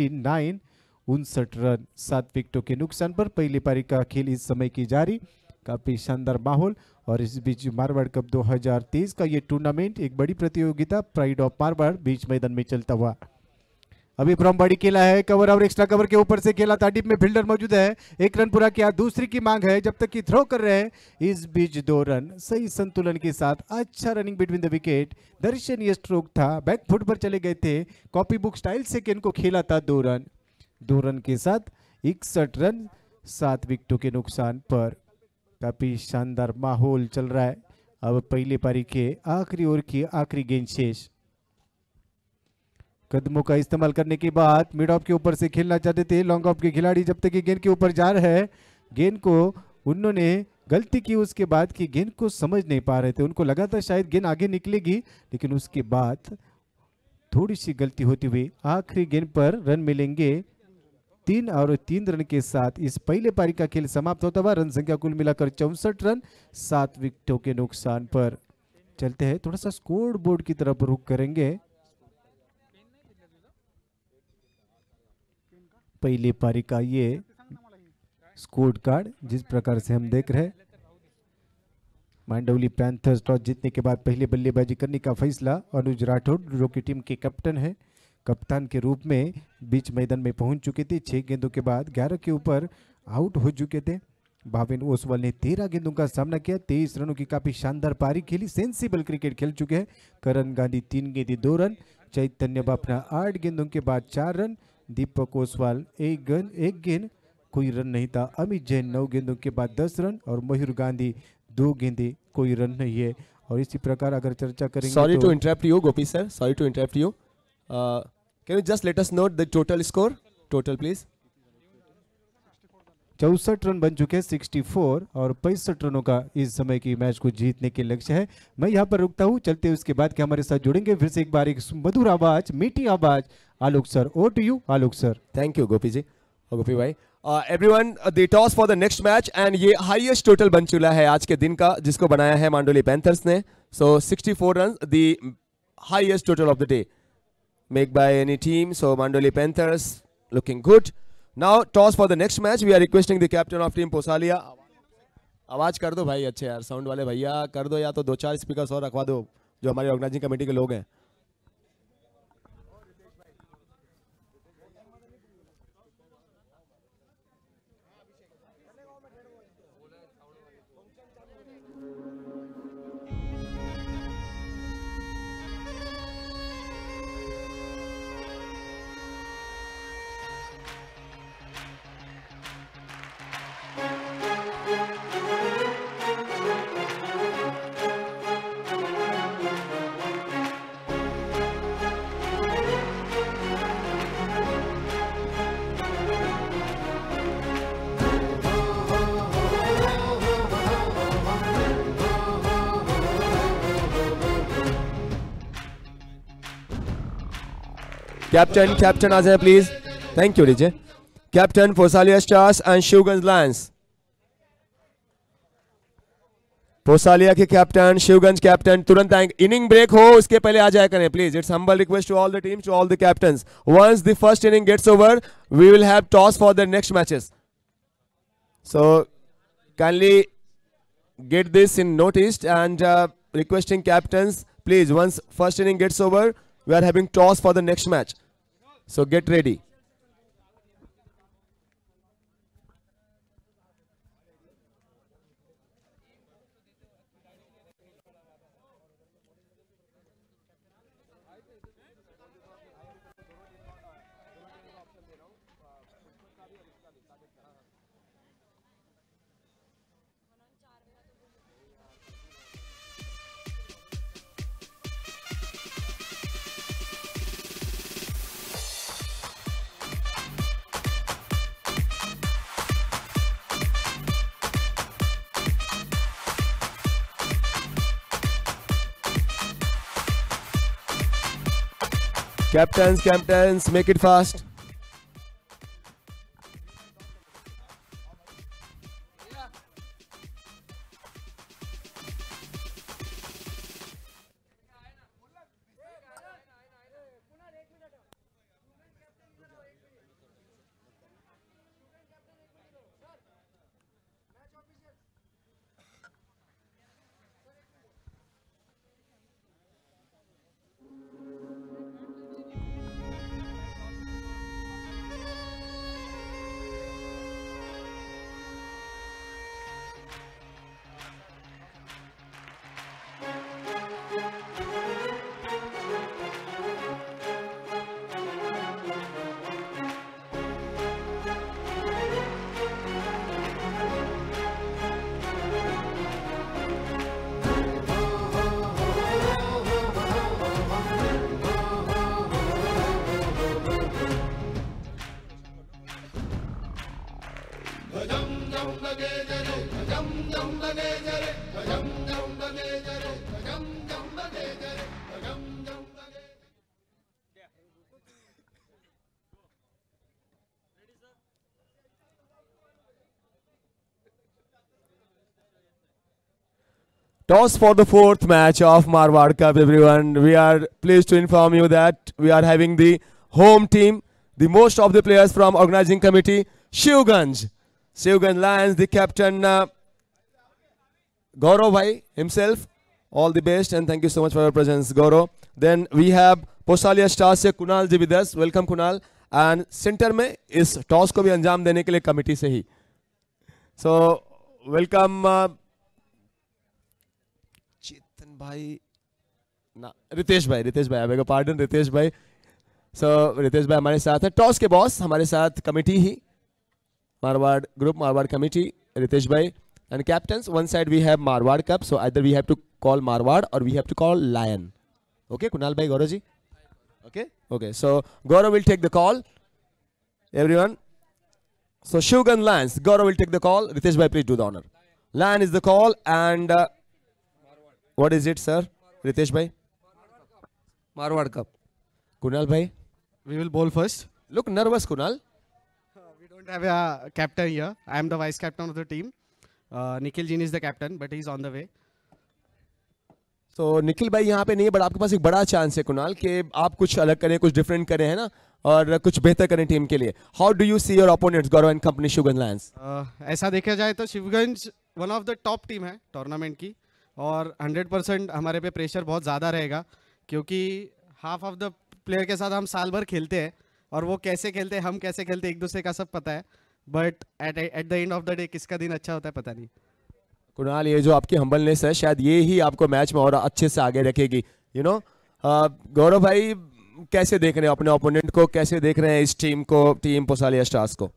[SPEAKER 3] नाइन उनसठ रन सात विकेटों के नुकसान पर पहली पारी का खेल इस समय की जारी काफ़ी शानदार माहौल और इस बीच मारवाड़ कप 2023 का ये टूर्नामेंट एक बड़ी प्रतियोगिता प्राइड ऑफ मारवाड़ बीच मैदान में चलता हुआ अभी फ्रॉम बॉडी खेला है कवर और एक्स्ट्रा कवर के ऊपर से खेला था डीप में फील्डर मौजूद है एक रन पूरा किया दूसरी की मांग है जब तक कि थ्रो कर रहे हैं इस बीच दो रन सही संतुलन के साथ अच्छा रनिंग बिटवीन द विकेट दर्शनीय स्ट्रोक था बैक फुट पर चले गए थे कॉपी बुक स्टाइल से गेंद को खेला था दो रन दो रन के साथ इकसठ रन सात विकेटों के नुकसान पर काफ़ी शानदार माहौल चल रहा है अब पहले पारी के आखिरी ओवर की आखिरी गेंद शेष कदमों का इस्तेमाल करने के बाद मिड ऑफ के ऊपर से खेलना चाहते थे लॉन्ग ऑफ के खिलाड़ी जब तक गेंद के ऊपर जा रहे हैं गेंद को उन्होंने गलती की उसके बाद की गेंद को समझ नहीं पा रहे थे उनको लगा था शायद गेंद आगे निकलेगी लेकिन उसके बाद थोड़ी सी गलती होती हुई आखिरी गेंद पर रन मिलेंगे तीन और तीन रन के साथ इस पहले पारी का खेल समाप्त होता हुआ रन संख्या कुल मिलाकर चौसठ रन सात विकेटों के नुकसान पर चलते हैं थोड़ा सा स्कोर बोर्ड की तरफ रुख करेंगे पहली पारी का ये स्कोर कार्ड जिस प्रकार से हम देख रहे मांडवली पैंथर्स टॉस जीतने के बाद पहले बल्लेबाजी करने का फैसला अनुज राठौड़ जो की टीम के कैप्टन है कप्तान के रूप में बीच मैदान में पहुंच चुके थे छह गेंदों के बाद ग्यारह के ऊपर आउट हो चुके थे भाविन ओसवाल ने तेरह गेंदों का सामना किया तेईस रनों की काफ़ी शानदार पारी खेली सेंसिबल क्रिकेट खेल चुके हैं करण गांधी तीन गेंदे दो रन चैतन्य बापना आठ गेंदों के बाद चार रन दीपक ओसवाल एक गन एक गेंद कोई रन नहीं था अमित जैन नौ गेंदों के बाद दस रन और मयूर गांधी दो गेंदे कोई रन नहीं है और इसी प्रकार अगर चर्चा करें sorry to
[SPEAKER 2] interrupt you Gopi sir sorry to interrupt you Can you just let us know the total score? Total, please. चौसठ रन बन चुके हैं
[SPEAKER 3] 64 और पैंसठ रनों का इस समय की मैच को जीतने के लक्ष्य है मैं यहां पर रुकता हूं चलते हुए उसके बाद के हमारे साथ जुड़ेंगे फिर से एक बार एक मधुर आवाज मीठी आवाज Alok sir over to you
[SPEAKER 2] Alok sir thank you Gopi ji और गोपी भाई everyone the toss for the next match and ये हाइएस्ट टोटल बन चुका है आज के दिन का जिसको बनाया है मांडोली पैंथर्स ने so sixty four run highest total of the day Make by any team. So Mandoli Panthers looking good. Now toss for the next match. We are requesting the captain of team Posalia. आवाज कर दो भाई अच्छे यार sound वाले भैया कर दो या तो दो चार स्पीकर और रखवा दो जो हमारे ऑर्गेनाइजिंग कमेटी के लोग हैं Captain, Captain Azhar, please. Thank you, DJ. Captain Fosalia Stars and Shugan's Lions. Posalia captain. Captain Shivganj captain तुरंत आएंगे Inning break हो उसके पहले आ जाया करें please it's humble request to all the team to Inning the captain once the first inning gets over we will have toss for the next matches so kindly get this in noticed and uh, requesting captains please once first inning gets over we are having toss for the next match so get ready. Captains, captains, make it fast. Toss for the fourth match of Marwad Cup, everyone, we are pleased to inform you that we are having the home team, the most of the players from organizing committee, Shivganj. Shivganj Lions, the captain, uh, Gaurav Bhai himself. All the best and thank you so much for your presence, Gaurav. Then we have Posalia Postalia Kunal ji with us. Welcome, Kunal. And center mein is toss ko bhi anjaam dene ke liye committee se hi. So, welcome, uh, भाई ना रितेश भाई रितेश भाई मेरे pardon Ritesh भाई सो so, Ritesh भाई हमारे साथ है टॉस के बॉस हमारे साथ कमेटी ही मारवाड़ ग्रुप मारवाड़ कमेटी रितेश भाई and captain one side we have Marwar cup so other we have to call Marwar और we have to call lion okay Kunal भाई Gaurav ji okay okay so Gaurav will take the call every so shugan lands gaurav will take the call ritesh bhai please do the honor lion is the call and uh, what is it sir Ritesh भाई Marwar cup Kunal भाई we will bowl first look nervous Kunal we don't have a captain here I am the vice captain of the team
[SPEAKER 1] Nikhil Jain is the captain but he is on the way
[SPEAKER 2] तो निखिल भाई यहाँ पे नहीं है but आपके पास एक बड़ा चांस है कुणाल कि आप कुछ अलग करें कुछ डिफरेंट करें है ना और कुछ बेहतर करें टीम के लिए how do you see your opponents Gaurav and company Shivganj lions ऐसा देखा जाए तो Shivganj one of the top team है टूर्नामेंट की और 100 परसेंट हमारे पे प्रेशर बहुत ज़्यादा रहेगा क्योंकि हाफ ऑफ द प्लेयर के साथ हम साल भर खेलते हैं और वो कैसे खेलते हैं हम कैसे खेलते हैं एक दूसरे का सब पता है but at at the end of the day किसका दिन अच्छा होता है पता नहीं कुणाल ये जो आपकी हम्बलनेस है शायद ये ही आपको मैच में और अच्छे से आगे रखेगी यू नो गौरव भाई कैसे देख रहे हैं अपने ओपोनेंट को कैसे देख रहे हैं इस टीम को टीम पोसालिया स्टार्स को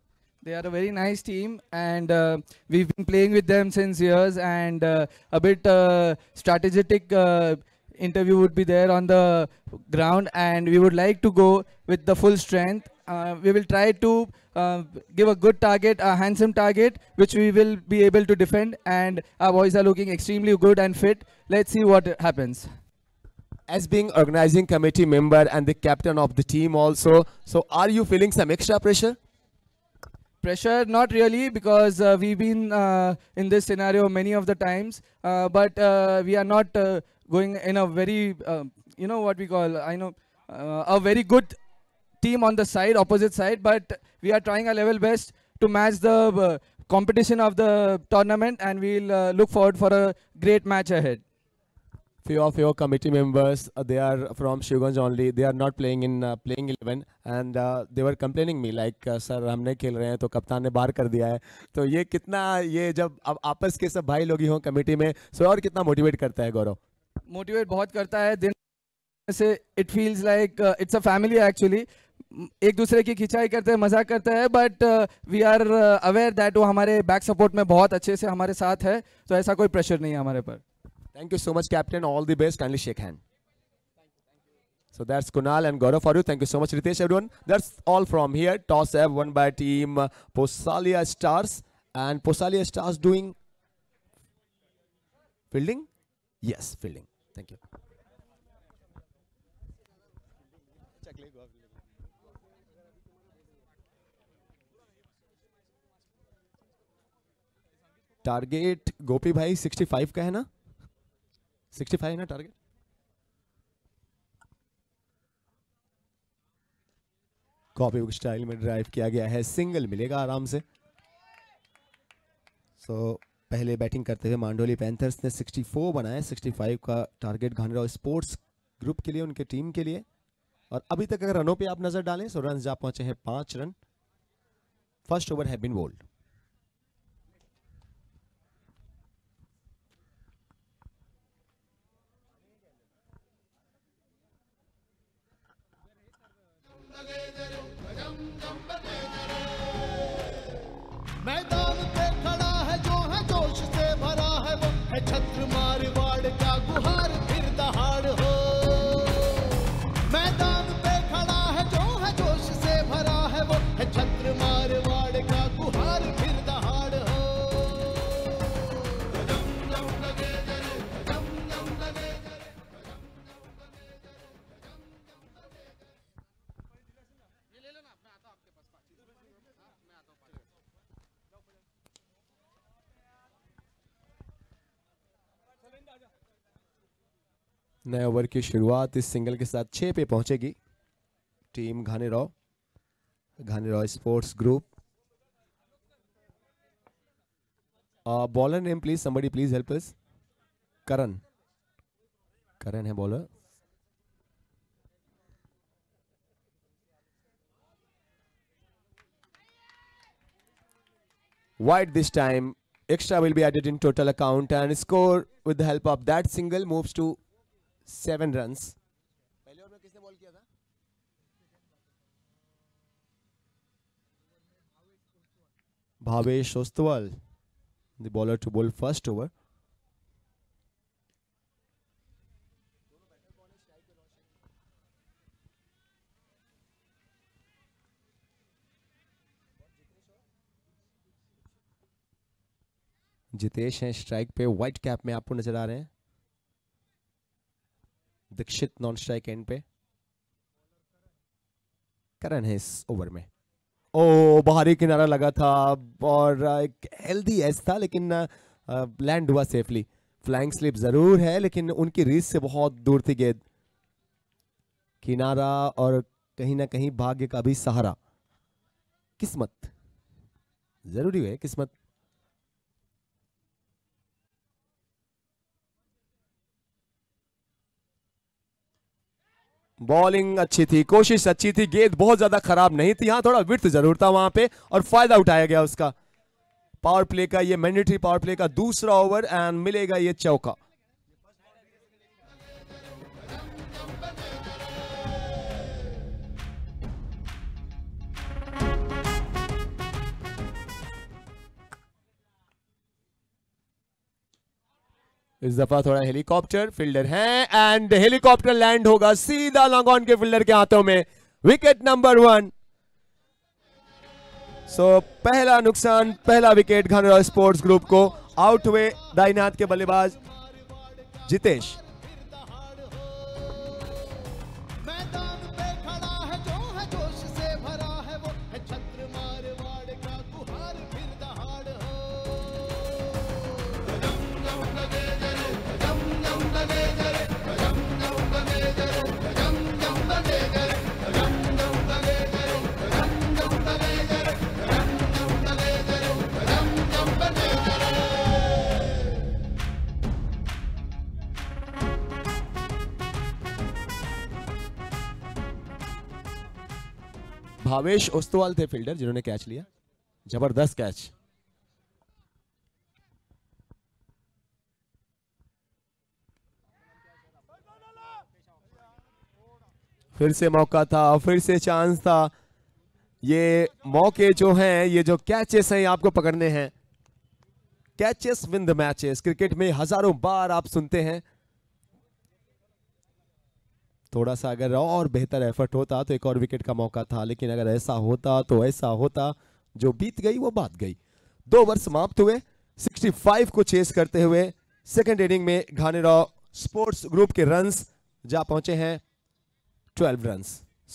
[SPEAKER 1] They are a very nice team, and uh, we've been playing with them since years. And uh, a bit uh, strategic uh, interview would be there on the ground, and we would like to go with the full strength. Uh, we will try to uh, give a good target, a handsome target, which we will be able to defend. And our boys are looking extremely good and fit. Let's see what happens as being organizing committee member and the captain of the team also so are you feeling some extra pressure pressure not really because uh, we've been uh, in this scenario many of the times uh, but uh, we are not uh, going in a very um, you know what we call i know a very good team on the side opposite side but we are trying our level best to match the competition of the tournament and we'll look forward for a great match ahead
[SPEAKER 2] few of your committee members uh, they are from Shivganj only they are not playing in uh, playing 11 and uh, they were complaining me like uh, sir humne khel rahe hain to kaptan ne bar kar diya hai to ye kitna ye jab ab aapas ke sab bhai log hi ho committee mein so aur kitna motivate karta hai gaurav
[SPEAKER 1] motivate bahut karta hai din se it feels like uh, it's a family actually एक दूसरे की खिंचाई करते हैं मजाक करते हैं but we are aware that वो हमारे बैक सपोर्ट में बहुत अच्छे से हमारे साथ है तो ऐसा कोई प्रेशर नहीं है हमारे पर Thank you so much, Captain. All
[SPEAKER 2] the best. Kindly shake hand. So that's Kunal and Gaurav for you. Thank you so much, Ritesh, everyone. That's all from here. Toss F won by team uh, Posalia Stars. And Posalia Stars doing fielding? Yes, fielding. Thank you. Target Gopi भाई 65 का है ना sixty five ना target copy book style में drive किया गया है single मिलेगा आराम से सो so, पहले बैटिंग करते हुए मांडोली पैंथर्स ने 64 बनाया 65 का टारगेट घानराव स्पोर्ट्स ग्रुप के लिए उनके टीम के लिए और अभी तक अगर रनों पे आप नजर डालें सो रन जा पहुंचे हैं पांच रन फर्स्ट ओवर है बिन बोल्ड नए ओवर की शुरुआत इस सिंगल के साथ छः पे पहुंचेगी team Ghanerao Ghanerao sports group bowler name please somebody please help us Karan Karan है bowler wide this time. Extra will be added in total account and score with the help of that single moves to seven run पहले over में किसने bowl किया था Bhavesh Ostwal the bowler to bowl first over Jitesh हैं strike पे white cap में आपको नजर आ रहे हैं दीक्षित नॉन स्ट्राइक एंड पे करण है इस ओवर में ओ बाहरी किनारा लगा था और एक हेल्दी एस था लेकिन लैंड हुआ सेफली फ्लाइंग स्लिप जरूर है लेकिन उनकी रीस से बहुत दूर थी गेंद किनारा और कहीं ना कहीं भाग्य का भी सहारा किस्मत जरूरी है किस्मत बॉलिंग अच्छी थी कोशिश अच्छी थी गेंद बहुत ज्यादा खराब नहीं थी यहां थोड़ा वृत्त जरूर था वहां पे और फायदा उठाया गया उसका पावर प्ले का ये मैंडेटरी पावर प्ले का दूसरा ओवर एंड मिलेगा ये चौका इस दफा थोड़ा हेलीकॉप्टर फील्डर है एंड हेलीकॉप्टर लैंड होगा सीधा लॉन्ग ऑन के फील्डर के हाथों में wicket number one so so, पहला नुकसान पहला विकेट घनरा स्पोर्ट्स ग्रुप को आउट हुए दाईनाथ के बल्लेबाज जितेश भावेश ओस्तवाल थे फील्डर जिन्होंने कैच लिया जबरदस्त कैच फिर से मौका था फिर से चांस था ये मौके जो हैं ये जो कैचेस हैं आपको पकड़ने हैं catches win the matches cricket में हजारों बार आप सुनते हैं थोड़ा सा अगर और बेहतर एफर्ट होता तो एक और विकेट का मौका था लेकिन अगर ऐसा होता तो ऐसा होता जो बीत गई वो बात गई दो ओवर समाप्त हुए 65 को चेस करते हुए सेकेंड इनिंग में घानेराव स्पोर्ट्स ग्रुप के रन जा पहुंचे हैं 12 run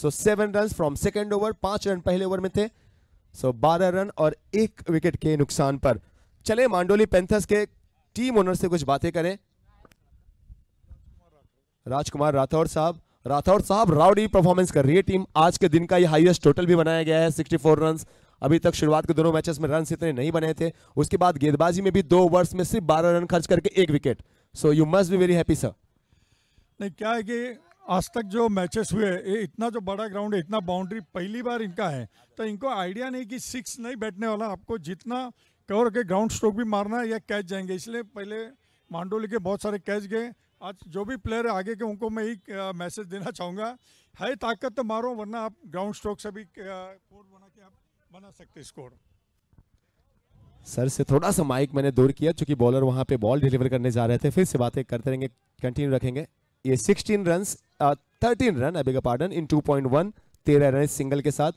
[SPEAKER 2] so seven run from second over पांच रन पहले ओवर में थे सो so, बारह रन और एक विकेट के नुकसान पर चले मांडोली पेंथर्स के टीम ओनर से कुछ बातें करें राजकुमार राठौर साहब राठौर साहब राउडी परफॉर्मेंस कर रही है टीम आज के दिन का ये हाईएस्ट टोटल भी बनाया गया है 64 फोर रन अभी तक शुरुआत के दोनों मैचेस में रन इतने नहीं बने थे उसके बाद गेंदबाजी में भी दो ओवर्स में सिर्फ बारह रन खर्च करके एक wicket so you must be very happy sir
[SPEAKER 5] नहीं क्या है कि आज तक जो मैचेस हुए ये इतना जो बड़ा ग्राउंड है इतना बाउंड्री पहली बार इनका है तो इनको आइडिया नहीं कि सिक्स नहीं बैठने वाला आपको जितना कवर के ग्राउंड स्ट्रोक भी मारना है या कैच जाएंगे इसलिए पहले मांडोली के बहुत सारे कैच गए आज जो भी प्लेयर है आगे के उनको मैं एक मैसेज देना चाहूँगा है ताकत तो मारो वरना आप ग्राउंड स्ट्रोक से भी स्कोर बना के आप बना सकते स्कोर
[SPEAKER 2] सर से थोड़ा सा माइक मैंने दूर किया चूंकि बॉलर वहां पे बॉल डिलीवर करने जा रहे थे फिर से बातें करते रहेंगे कंटिन्यू रखेंगे ये 16 रन थर्टीन रन अभी का पार्डन इन 2.1 पॉइंट वन तेरह रन सिंगल के साथ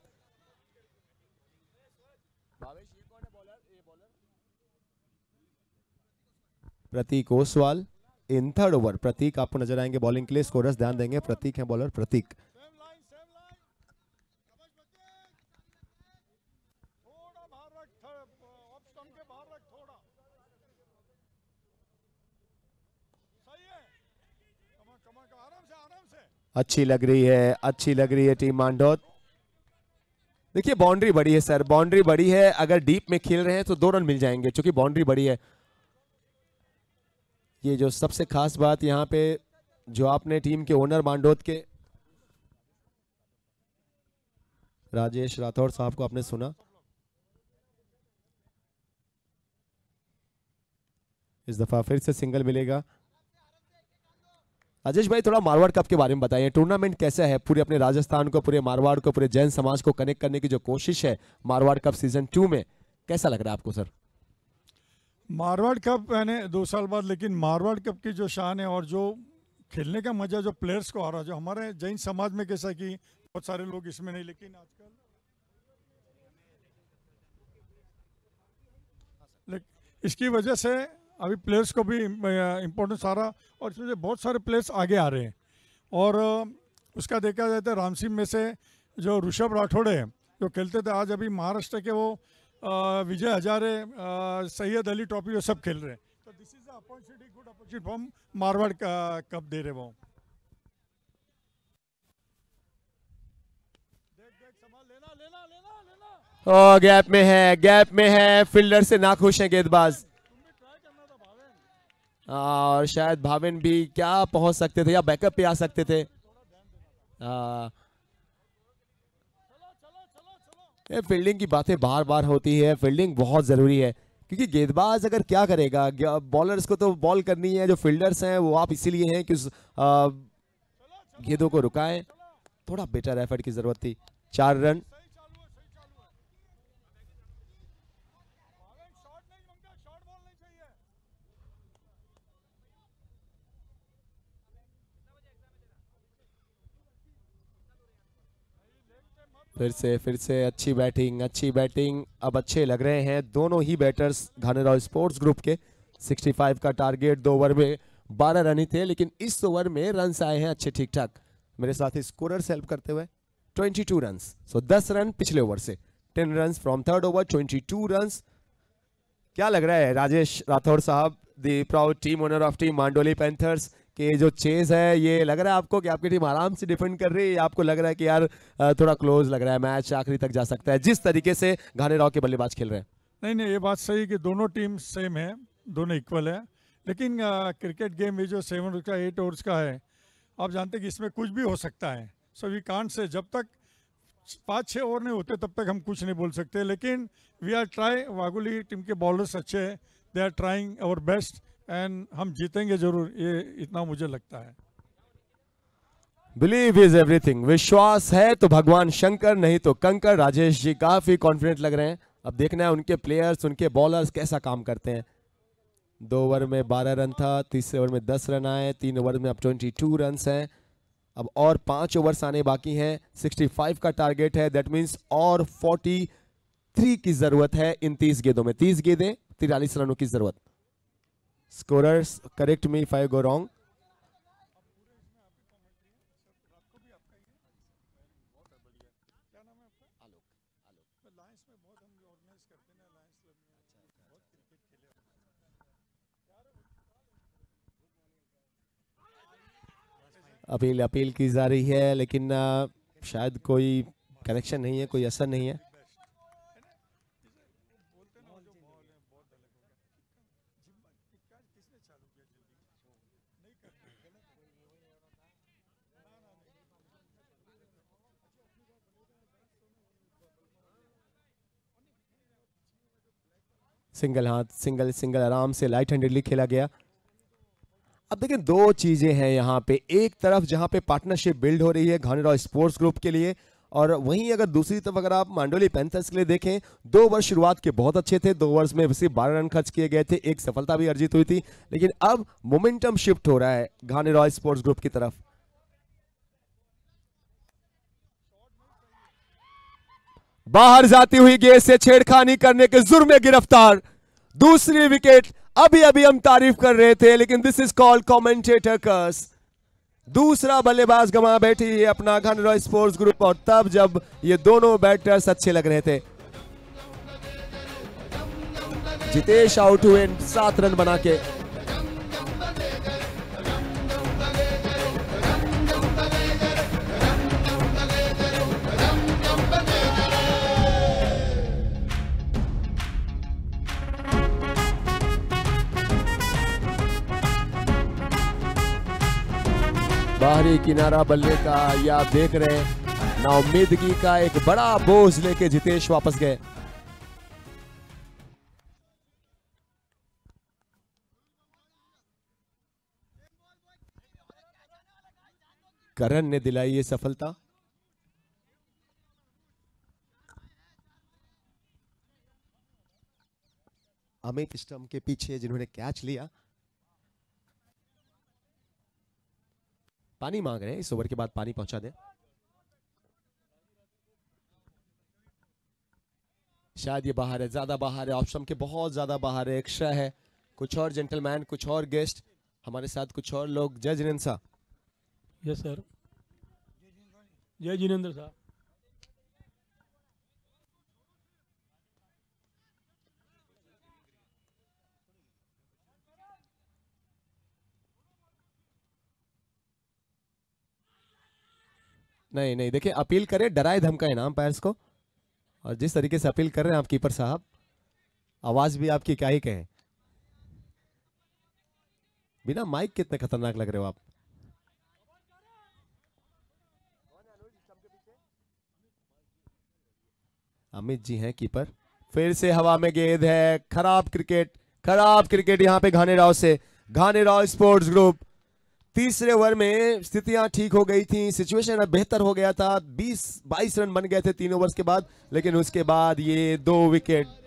[SPEAKER 2] Prateek Oswal in third over Prateek आपको नजर आएंगे बॉलिंग के लिए स्कोरर्स ध्यान देंगे प्रतीक है बॉलर प्रतीक अच्छी लग रही है अच्छी लग रही है टीम मांडोत देखिए बाउंड्री बड़ी है सर बाउंड्री बड़ी है अगर डीप में खेल रहे हैं तो दो रन मिल जाएंगे क्योंकि बाउंड्री बड़ी है ये जो सबसे खास बात यहाँ पे जो आपने टीम के ओनर मांडोत के राजेश राठौड़ साहब को आपने सुना इस दफा फिर से सिंगल मिलेगा राजेश भाई थोड़ा मारवाड़ कप के बारे में बताइए टूर्नामेंट कैसा है पूरे अपने राजस्थान को पूरे मारवाड़ को पूरे जैन समाज को कनेक्ट करने की जो कोशिश है मारवाड़ कप सीजन टू में कैसा लग रहा है आपको सर
[SPEAKER 5] मारवाड़ कप मैंने दो साल बाद लेकिन मारवाड़ कप की जो शान है और जो खेलने का मज़ा जो प्लेयर्स को आ रहा है जो हमारे जैन समाज में कैसा कि बहुत सारे लोग इसमें नहीं लेकिन आजकल इसकी वजह से अभी प्लेयर्स को भी इम्पोर्टेंस आ रहा और इसमें से बहुत सारे प्लेयर्स आगे आ रहे हैं और उसका देखा जाए तो रामसिंह में से जो ऋषभ राठौड़ है जो खेलते थे आज अभी महाराष्ट्र के वो विजय हजारे सैयद अली ट्रॉफी ये सब खेल रहे हैं तो this is opportunity good opportunity from Marwar cup दे रहे वो
[SPEAKER 2] ओ गैप में है गैप में है फील्डर से नाखुश है गेंदबाज और शायद भाविन भी क्या पहुंच सकते थे या बैकअप पे आ सकते थे आ, फील्डिंग की बातें बार बार होती है फील्डिंग बहुत ज़रूरी है क्योंकि गेंदबाज अगर क्या करेगा बॉलर्स को तो बॉल करनी है जो फील्डर्स हैं वो आप इसीलिए हैं कि उस गेंदों को रुकाएं थोड़ा बेटर एफर्ट की ज़रूरत थी चार रन फिर से फिर से अच्छी बैटिंग अच्छी बैटिंग अब अच्छे लग रहे हैं दोनों ही बैटर्स घानेराव स्पोर्ट्स ग्रुप के 65 का टारगेट दो ओवर में 12 रन ही थे लेकिन इस ओवर में रन्स आए हैं अच्छे ठीक ठाक मेरे साथ ही स्कोर हेल्प करते हुए 22 टू रन सो 10 रन पिछले ओवर से 10 run from third over 22 two run क्या लग रहा है राजेश राठौर साहब the proud team owner of team Mandoli panthers कि जो चेज है ये लग रहा है आपको कि आपकी टीम आराम से डिफेंड कर रही है आपको लग रहा है कि यार थोड़ा क्लोज लग रहा है मैच आखिरी तक जा सकता है जिस तरीके से घाने राव के बल्लेबाज खेल रहे हैं
[SPEAKER 5] नहीं नहीं ये बात सही कि दोनों टीम सेम है दोनों इक्वल है लेकिन आ, क्रिकेट गेम ये जो सेवन का एट ओवर्स का है आप जानते हैं कि इसमें कुछ भी हो सकता है सो वी कान से जब तक पाँच छः ओवर नहीं होते तब तक हम कुछ नहीं बोल सकते लेकिन वी आर ट्राई वागुली टीम के बॉलर्स अच्छे हैं they are trying our best and हम जीतेंगे जरूर ये इतना मुझे लगता है
[SPEAKER 2] बिलीव इज एवरीथिंग विश्वास है तो भगवान शंकर नहीं तो कंकर राजेश जी काफी कॉन्फिडेंट लग रहे हैं अब देखना है उनके प्लेयर्स उनके बॉलर्स कैसा काम करते हैं दो ओवर में बारह रन था तीसरे ओवर में दस रन आए तीन ओवर में अब ट्वेंटी टू रन हैं अब और पांच ओवर्स आने बाकी हैं 65 का टारगेट है दैट मीन्स और 43 की जरूरत है इन तीस गेंदों में तीस गेंदें तिरालीस रनों की जरूरत scorers correct me if I go wrong appeal appeal की जा रही है लेकिन शायद कोई कनेक्शन नहीं है कोई असर नहीं है सिंगल हाथ सिंगल सिंगल आराम से लाइट हैंडेडली खेला गया अब देखें दो चीज़ें हैं यहाँ पे एक तरफ जहाँ पे पार्टनरशिप बिल्ड हो रही है घानीराव स्पोर्ट्स ग्रुप के लिए और वहीं अगर दूसरी तरफ अगर आप मांडोली पैंथर्स के लिए देखें दो वर्ष शुरुआत के बहुत अच्छे थे दो वर्ष में सिर्फ बारह रन खर्च किए गए थे एक सफलता भी अर्जित हुई थी लेकिन अब मोमेंटम शिफ्ट हो रहा है घानीराव स्पोर्ट्स ग्रुप की तरफ बाहर जाती हुई गेस से छेड़खानी करने के जुर्म में गिरफ्तार दूसरी विकेट अभी अभी हम तारीफ कर रहे थे लेकिन this is called commentator curse दूसरा बल्लेबाज गवा बैठी है अपना घन रॉय स्पोर्ट्स ग्रुप और तब जब ये दोनों बैटर्स अच्छे लग रहे थे जितेश आउट हुए सात रन बना के बाहरी किनारा बल्ले का या देख रहे ना उम्मीदगी का एक बड़ा बोझ लेके जितेश वापस गए करण ने दिलाई ये सफलता अमित स्टम के पीछे जिन्होंने कैच लिया पानी मांग रहे हैं इस ओवर के बाद पानी पहुंचा दें शायद ये बाहर है ज़्यादा बाहर है ऑप्शन के बहुत ज़्यादा बाहर है एक्स्ट्रा है कुछ और जेंटलमैन कुछ और गेस्ट हमारे साथ कुछ और लोग जय जिनेन्द्र साहब
[SPEAKER 5] यस सर जय जिनेन्द्र साहब
[SPEAKER 2] नहीं नहीं देखिए अपील करें डराए धमकाए ना अंपायर्स को और जिस तरीके से अपील कर रहे हैं आप कीपर साहब आवाज़ भी आपकी क्या ही कहे बिना माइक कितने खतरनाक लग रहे हो आप अमित जी हैं कीपर फिर से हवा में गेंद है खराब क्रिकेट खराब क्रिकेट यहां पे घाने राव से घाने राव स्पोर्ट्स ग्रुप तीसरे ओवर में स्थितियां ठीक हो गई थी सिचुएशन अब बेहतर हो गया था 20 22 रन बन गए थे तीन ओवर्स के बाद लेकिन उसके बाद ये दो विकेट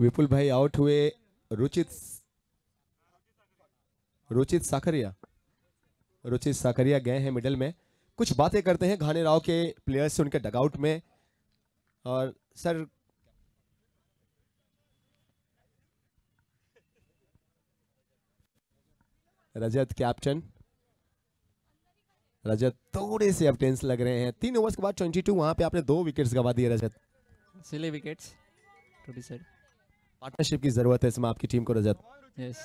[SPEAKER 2] विपुल भाई आउट हुए रुचित रुचित साखरिया रुचित साखरिया गए हैं मिडल में कुछ बातें करते हैं घाने राव के प्लेयर्स से उनके डगआउट में और सर रजत कैप्टन रजत थोड़े से अब टेंस लग रहे हैं तीन ओवर्स के बाद 22 टू वहां पे आपने दो विकेट्स गवा दिए रजत
[SPEAKER 1] सिले wickets to be sir
[SPEAKER 2] partnership की जरूरत है इसमें आपकी टीम को रजत yes.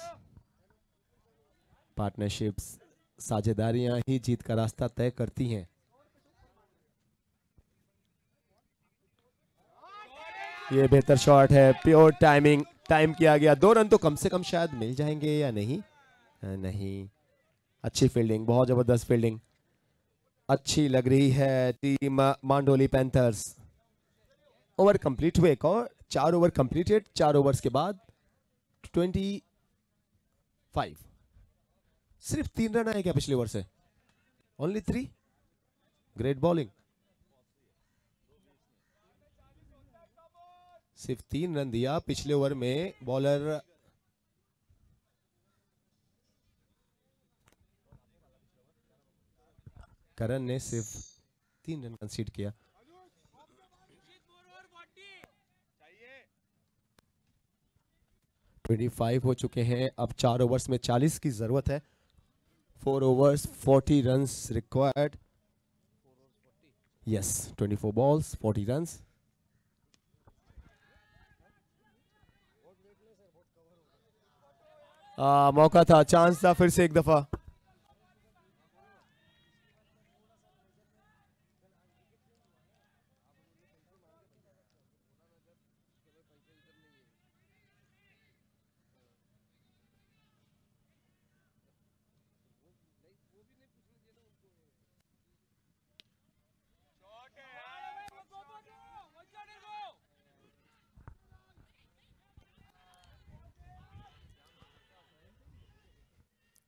[SPEAKER 2] पार्टनरशिप साझेदारियां ही जीत का रास्ता तय करती हैं ये बेहतर शॉट है प्योर टाइमिंग टाइम किया गया दो रन तो कम से कम शायद मिल जाएंगे या नहीं नहीं अच्छी फील्डिंग बहुत जबरदस्त फील्डिंग अच्छी लग रही है team Mandoli panthers over complete हुए एक और चार ओवर कंप्लीटेड चार ओवर्स के बाद ट्वेंटी फाइव सिर्फ तीन रन आए क्या पिछले ओवर से ओनली थ्री ग्रेट बॉलिंग सिर्फ तीन रन दिया पिछले ओवर में बॉलर करण ने सिर्फ तीन रन कंसीड किया 25 हो चुके हैं अब चार ओवर्स में 40 की ज़रूरत है four overs 40 runs required yes 24 balls 40 runs आ, मौका था चांस था फिर से एक दफ़ा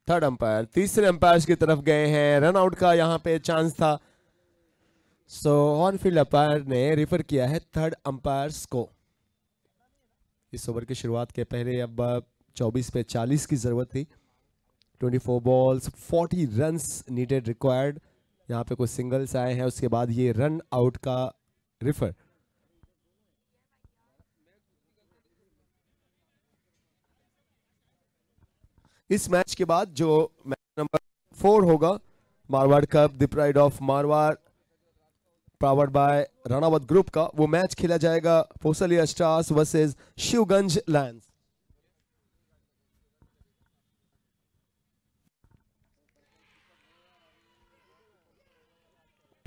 [SPEAKER 2] थर्ड अंपायर तीसरे अंपायर की तरफ गए हैं रन आउट का यहाँ पे चांस था सो ऑन फील्ड अंपायर ने रिफर किया है थर्ड अंपायर को इस ओवर की शुरुआत के पहले अब 24 पे 40 की ज़रूरत थी 24 बॉल्स 40 रन्स नीडेड रिक्वायर्ड यहाँ पे कुछ सिंगल्स आए हैं उसके बाद ये रन आउट का रिफर इस मैच के बाद जो मैच नंबर फोर होगा Marwar cup the pride of Marwar powered by Ranawat group का वो मैच खेला जाएगा Posalia stars versus Shivganj land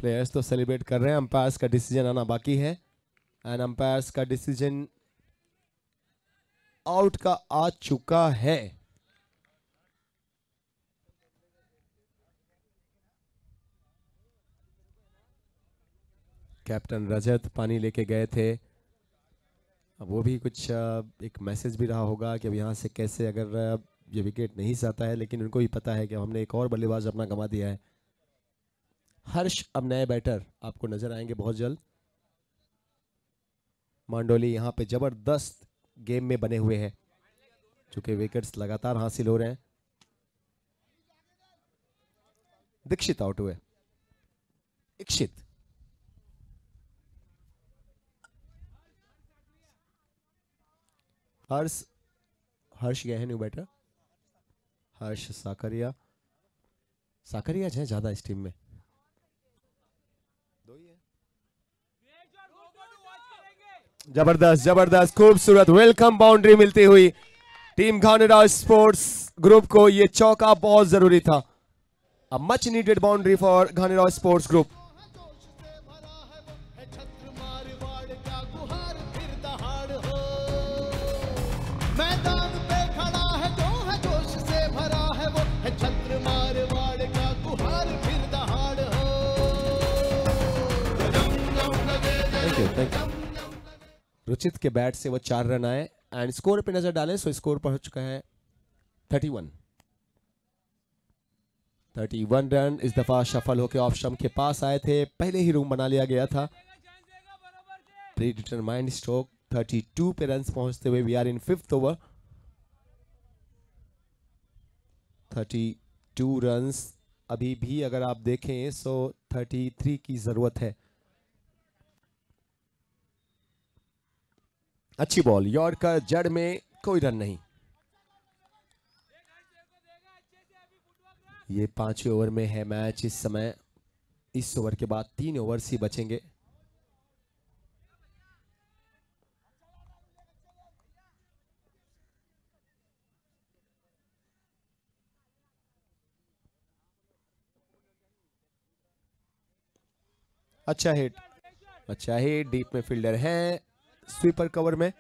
[SPEAKER 2] players तो सेलिब्रेट कर रहे हैं अंपायर्स का डिसीजन आना बाकी है एंड अंपायर्स का डिसीजन आउट का आ चुका है कैप्टन रजत पानी लेके गए थे वो भी कुछ एक मैसेज भी रहा होगा कि अब यहाँ से कैसे अगर ये विकेट नहीं जाता है लेकिन उनको भी पता है कि हमने एक और बल्लेबाज अपना गंवा दिया है हर्ष अब नए बैटर आपको नजर आएंगे बहुत जल्द मांडोली यहाँ पे जबरदस्त गेम में बने हुए हैं चूँकि विकेट्स लगातार हासिल हो रहे हैं दीक्षित आउट हुए दीक्षित हर्ष हर्ष गए हैं न्यू बैटर हर्ष साकरिया साकरिया जाए ज़्यादा इस टीम में जबरदस्त जबरदस्त खूबसूरत वेलकम बाउंड्री मिलती हुई टीम घानेडा स्पोर्ट्स ग्रुप को ये चौका बहुत जरूरी था a much needed boundary for घानेडा स्पोर्ट्स ग्रुप रुचित के बैट से वो चार रन आए एंड स्कोर पे नजर डालें सो स्कोर पहुंच चुका है thirty one thirty one run इस दफा सफल होकर ऑफ शम के पास आए थे पहले ही रूम बना लिया गया था predetermined stroke thirty two पे रन पहुंचते हुए we are in fifth over thirty two run अभी भी अगर आप देखें सो थर्टी थ्री की ज़रूरत है अच्छी बॉल यॉर्कर जड़ में कोई रन नहीं ये पांचवें ओवर में है मैच इस समय इस ओवर के बाद तीन ओवर ही बचेंगे अच्छा हिट अच्छा हिट डीप में फील्डर है स्वीपर कवर में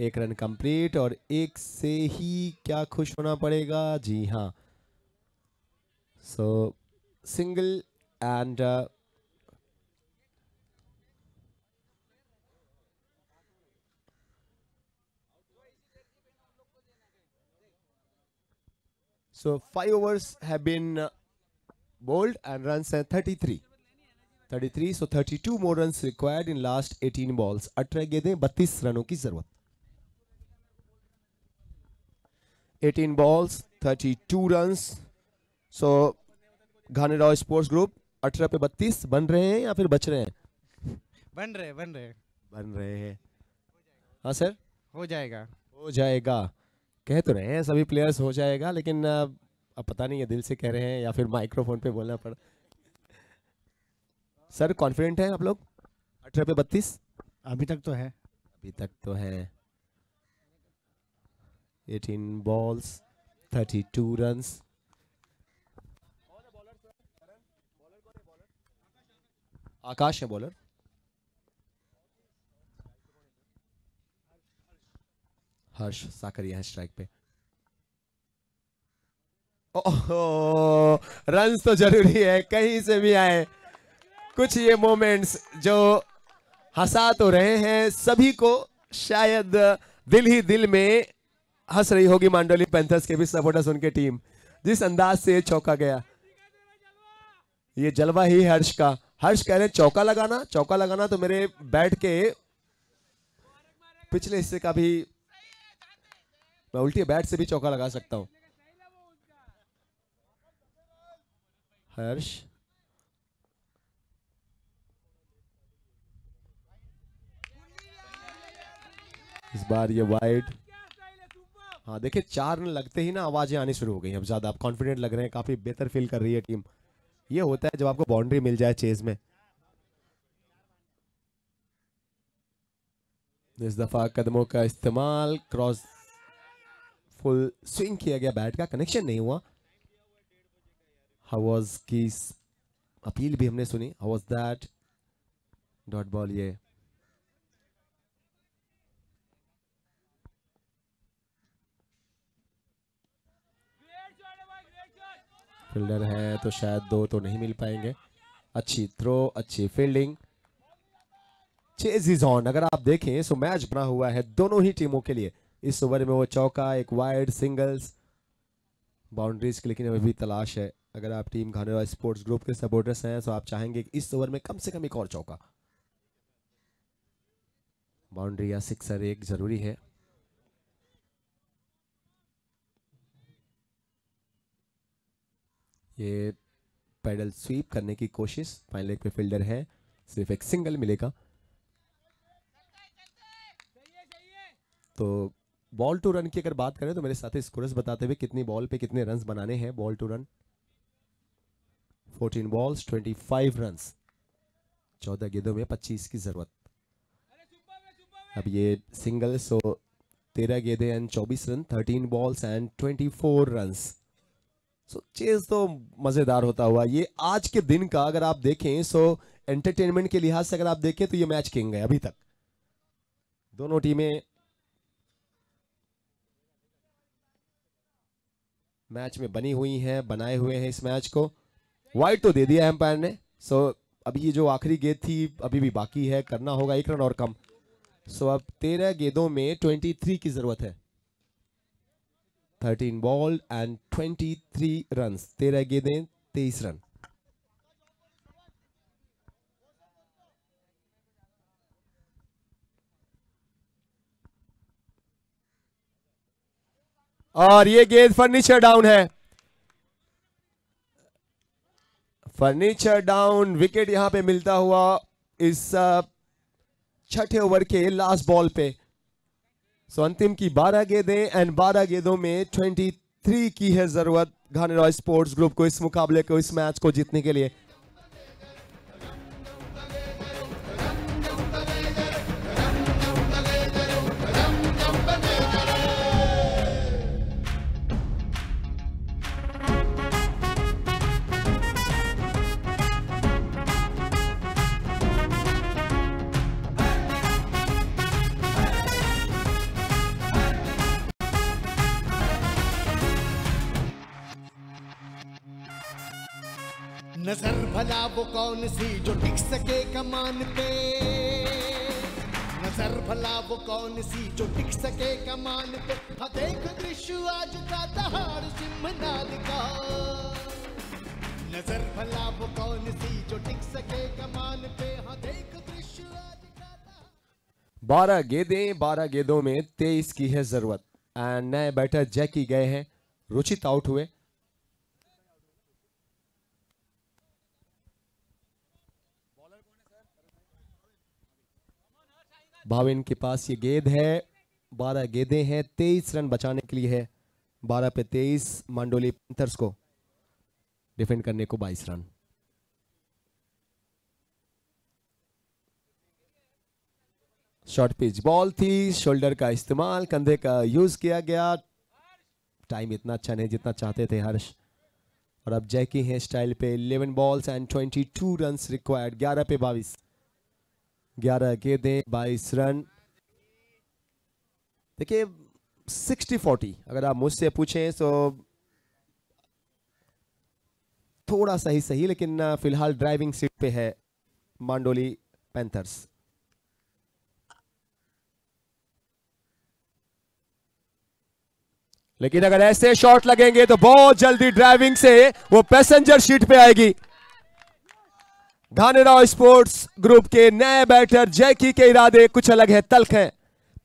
[SPEAKER 2] एक रन कंप्लीट और एक से ही क्या खुश होना पड़ेगा जी हाँ so single and five overs have been bowled and runs हैं thirty three 33 so 32 more run required in last 18 balls अठारह गेंदें बत्तीस रनों की जरूरत 18 balls 32 run so Rao sports group अठारह पे बत्तीस बन रहे हैं या फिर बच रहे हैं
[SPEAKER 3] बन रहे बन रहे
[SPEAKER 2] बन रहे हैं हाँ सर
[SPEAKER 3] हो जाएगा हो
[SPEAKER 2] जाएगा कह तो रहे हैं सभी प्लेयर्स हो जाएगा लेकिन अब पता नहीं है दिल से कह रहे हैं या फिर माइक्रोफोन पे बोलना पड़ सर कॉन्फिडेंट है आप लोग अठारह पे बत्तीस अभी तक तो है अभी तक तो है eighteen balls thirty two run Akash है बॉलर हर्ष साकरिया है स्ट्राइक पे ओह रन तो जरूरी है कहीं से भी आए कुछ ये मोमेंट्स जो हंसा तो रहे हैं सभी को शायद दिल ही दिल में हंस रही होगी मांडोली पेंथर्स के भी सपोर्टर्स उनके टीम जिस अंदाज से चौका गया ये जलवा ही हर्ष का हर्ष कह रहे चौका लगाना चौका लगाना तो मेरे बैठ के पिछले हिस्से का भी मैं उल्टी बैट से भी चौका लगा सकता हूं हर्ष इस बार ये वाइड हाँ देखिए चार रन लगते ही ना आवाज़ें आनी शुरू हो गई अब ज़्यादा आप कॉन्फिडेंट लग रहे हैं काफ़ी बेहतर फील कर रही है टीम ये होता है जब आपको बाउंड्री मिल जाए चेज में इस दफ़ा कदमों का इस्तेमाल क्रॉस फुल स्विंग किया गया बैट का कनेक्शन नहीं हुआ हवाज की अपील भी हमने सुनी हवाज दैट डॉट बॉल ये फील्डर है तो शायद दो तो नहीं मिल पाएंगे अच्छी थ्रो अच्छी फील्डिंग चेज इज ऑन अगर आप देखें सो मैच बना हुआ है दोनों ही टीमों के लिए इस ओवर में वो चौका एक वाइड सिंगल्स बाउंड्रीज के लेकिन अभी भी तलाश है अगर आप टीम वाले स्पोर्ट्स ग्रुप के सपोर्टर्स हैं तो आप चाहेंगे इस ओवर में कम से कम एक और चौका बाउंड्री या सिक्सर एक जरूरी है ये पैडल स्वीप करने की कोशिश फाइनल लेग पे फील्डर है सिर्फ एक सिंगल मिलेगा तो बॉल टू रन की अगर बात करें तो मेरे साथ स्कोरस बताते हुए कितनी बॉल पे कितने रन बनाने हैं ball two run 14 balls 25 run 14 गेंदों में 25 की ज़रूरत अब ये सिंगल सो 13 गेंदे and 24 run 13 balls and 24 run so chase तो मज़ेदार होता हुआ ये आज के दिन का अगर आप देखें सो एंटरटेनमेंट के लिहाज से अगर आप देखें तो ये मैच किंग है अभी तक दोनों टीमें मैच में बनी हुई हैं बनाए हुए हैं इस मैच को वाइट तो दे दिया एम्पायर ने सो so, अभी ये जो आखिरी गेंद थी अभी भी बाकी है करना होगा एक रन और कम सो so, अब तेरह गेंदों में ट्वेंटी थ्री की ज़रूरत है thirteen ball and twenty three run तेरह गेंदें तेईस रन और ये गेंद फर्नीचर डाउन है फर्नीचर डाउन विकेट यहां पे मिलता हुआ इस छठे ओवर के लास्ट बॉल पे सो अंतिम की 12 गेंदें एंड 12 गेंदों में 23 की है जरूरत घानेरा स्पोर्ट्स ग्रुप को इस मुकाबले को इस मैच को जीतने के लिए
[SPEAKER 4] वो कौन सी जो टिक सके कमान पे नजर भला वो कौन सी जो टिक सके कमान पे हाँ देख दृश्य आज का दहाड़ सिंहनाद का नजर भला वो कौन सी जो टिक सके कमान पे हाँ देख दृश्य आज का
[SPEAKER 2] बारह गेदे बारह गेदों में तेईस की है जरूरत एंड नए बैटर जैकी गए हैं रुचित आउट हुए भाविन के पास ये गेंद है बारह गेंदे हैं तेईस रन बचाने के लिए है बारह पे तेईस मांडोली पेंथर्स को डिफेंड करने को बाईस रन शॉर्ट पिच बॉल थी शोल्डर का इस्तेमाल कंधे का यूज किया गया टाइम इतना अच्छा नहीं जितना चाहते थे हर्ष और अब जैकी है स्टाइल पे 11 बॉल्स एंड 22 रन्स रिक्वायर्ड 11 पे बाईस ग्यारह के दें बाईस रन देखिए सिक्सटी फोर्टी अगर आप मुझसे पूछें तो थोड़ा सा ही सही लेकिन फिलहाल ड्राइविंग सीट पे है मांडोली पैंथर्स लेकिन अगर ऐसे शॉट लगेंगे तो बहुत जल्दी ड्राइविंग से वो पैसेंजर सीट पे आएगी धानेराव स्पोर्ट्स ग्रुप के नए बैटर जैकी के इरादे कुछ अलग है तल्ख हैं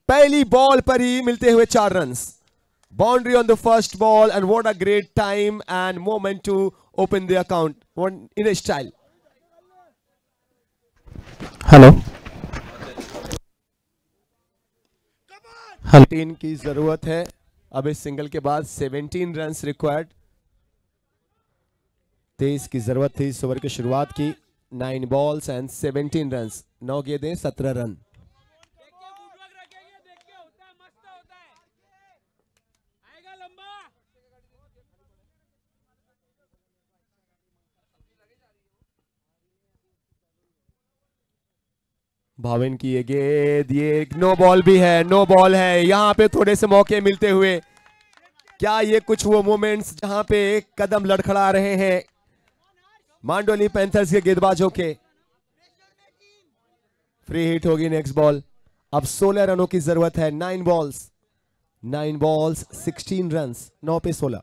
[SPEAKER 2] पहली बॉल पर ही मिलते हुए चार run boundary on the first ball and what a great time and moment to open the account in style hello seventeen की जरूरत है अब इस सिंगल के बाद सेवेंटीन रन रिक्वायर्ड तेईस की जरूरत थी इस ओवर की शुरुआत की nine balls and seventeen run नौ गेंदें सत्रह रन भावेन की ये गेंद ये नो बॉल भी है नो बॉल है यहाँ पे थोड़े से मौके मिलते हुए क्या ये कुछ वो मोमेंट्स जहाँ पे कदम लड़खड़ा रहे हैं मांडोली पैंथर्स के गेंदबाजों के फ्री हिट होगी नेक्स्ट बॉल अब 16 रनों की जरूरत है nine balls nine balls 16 run नौ पे 16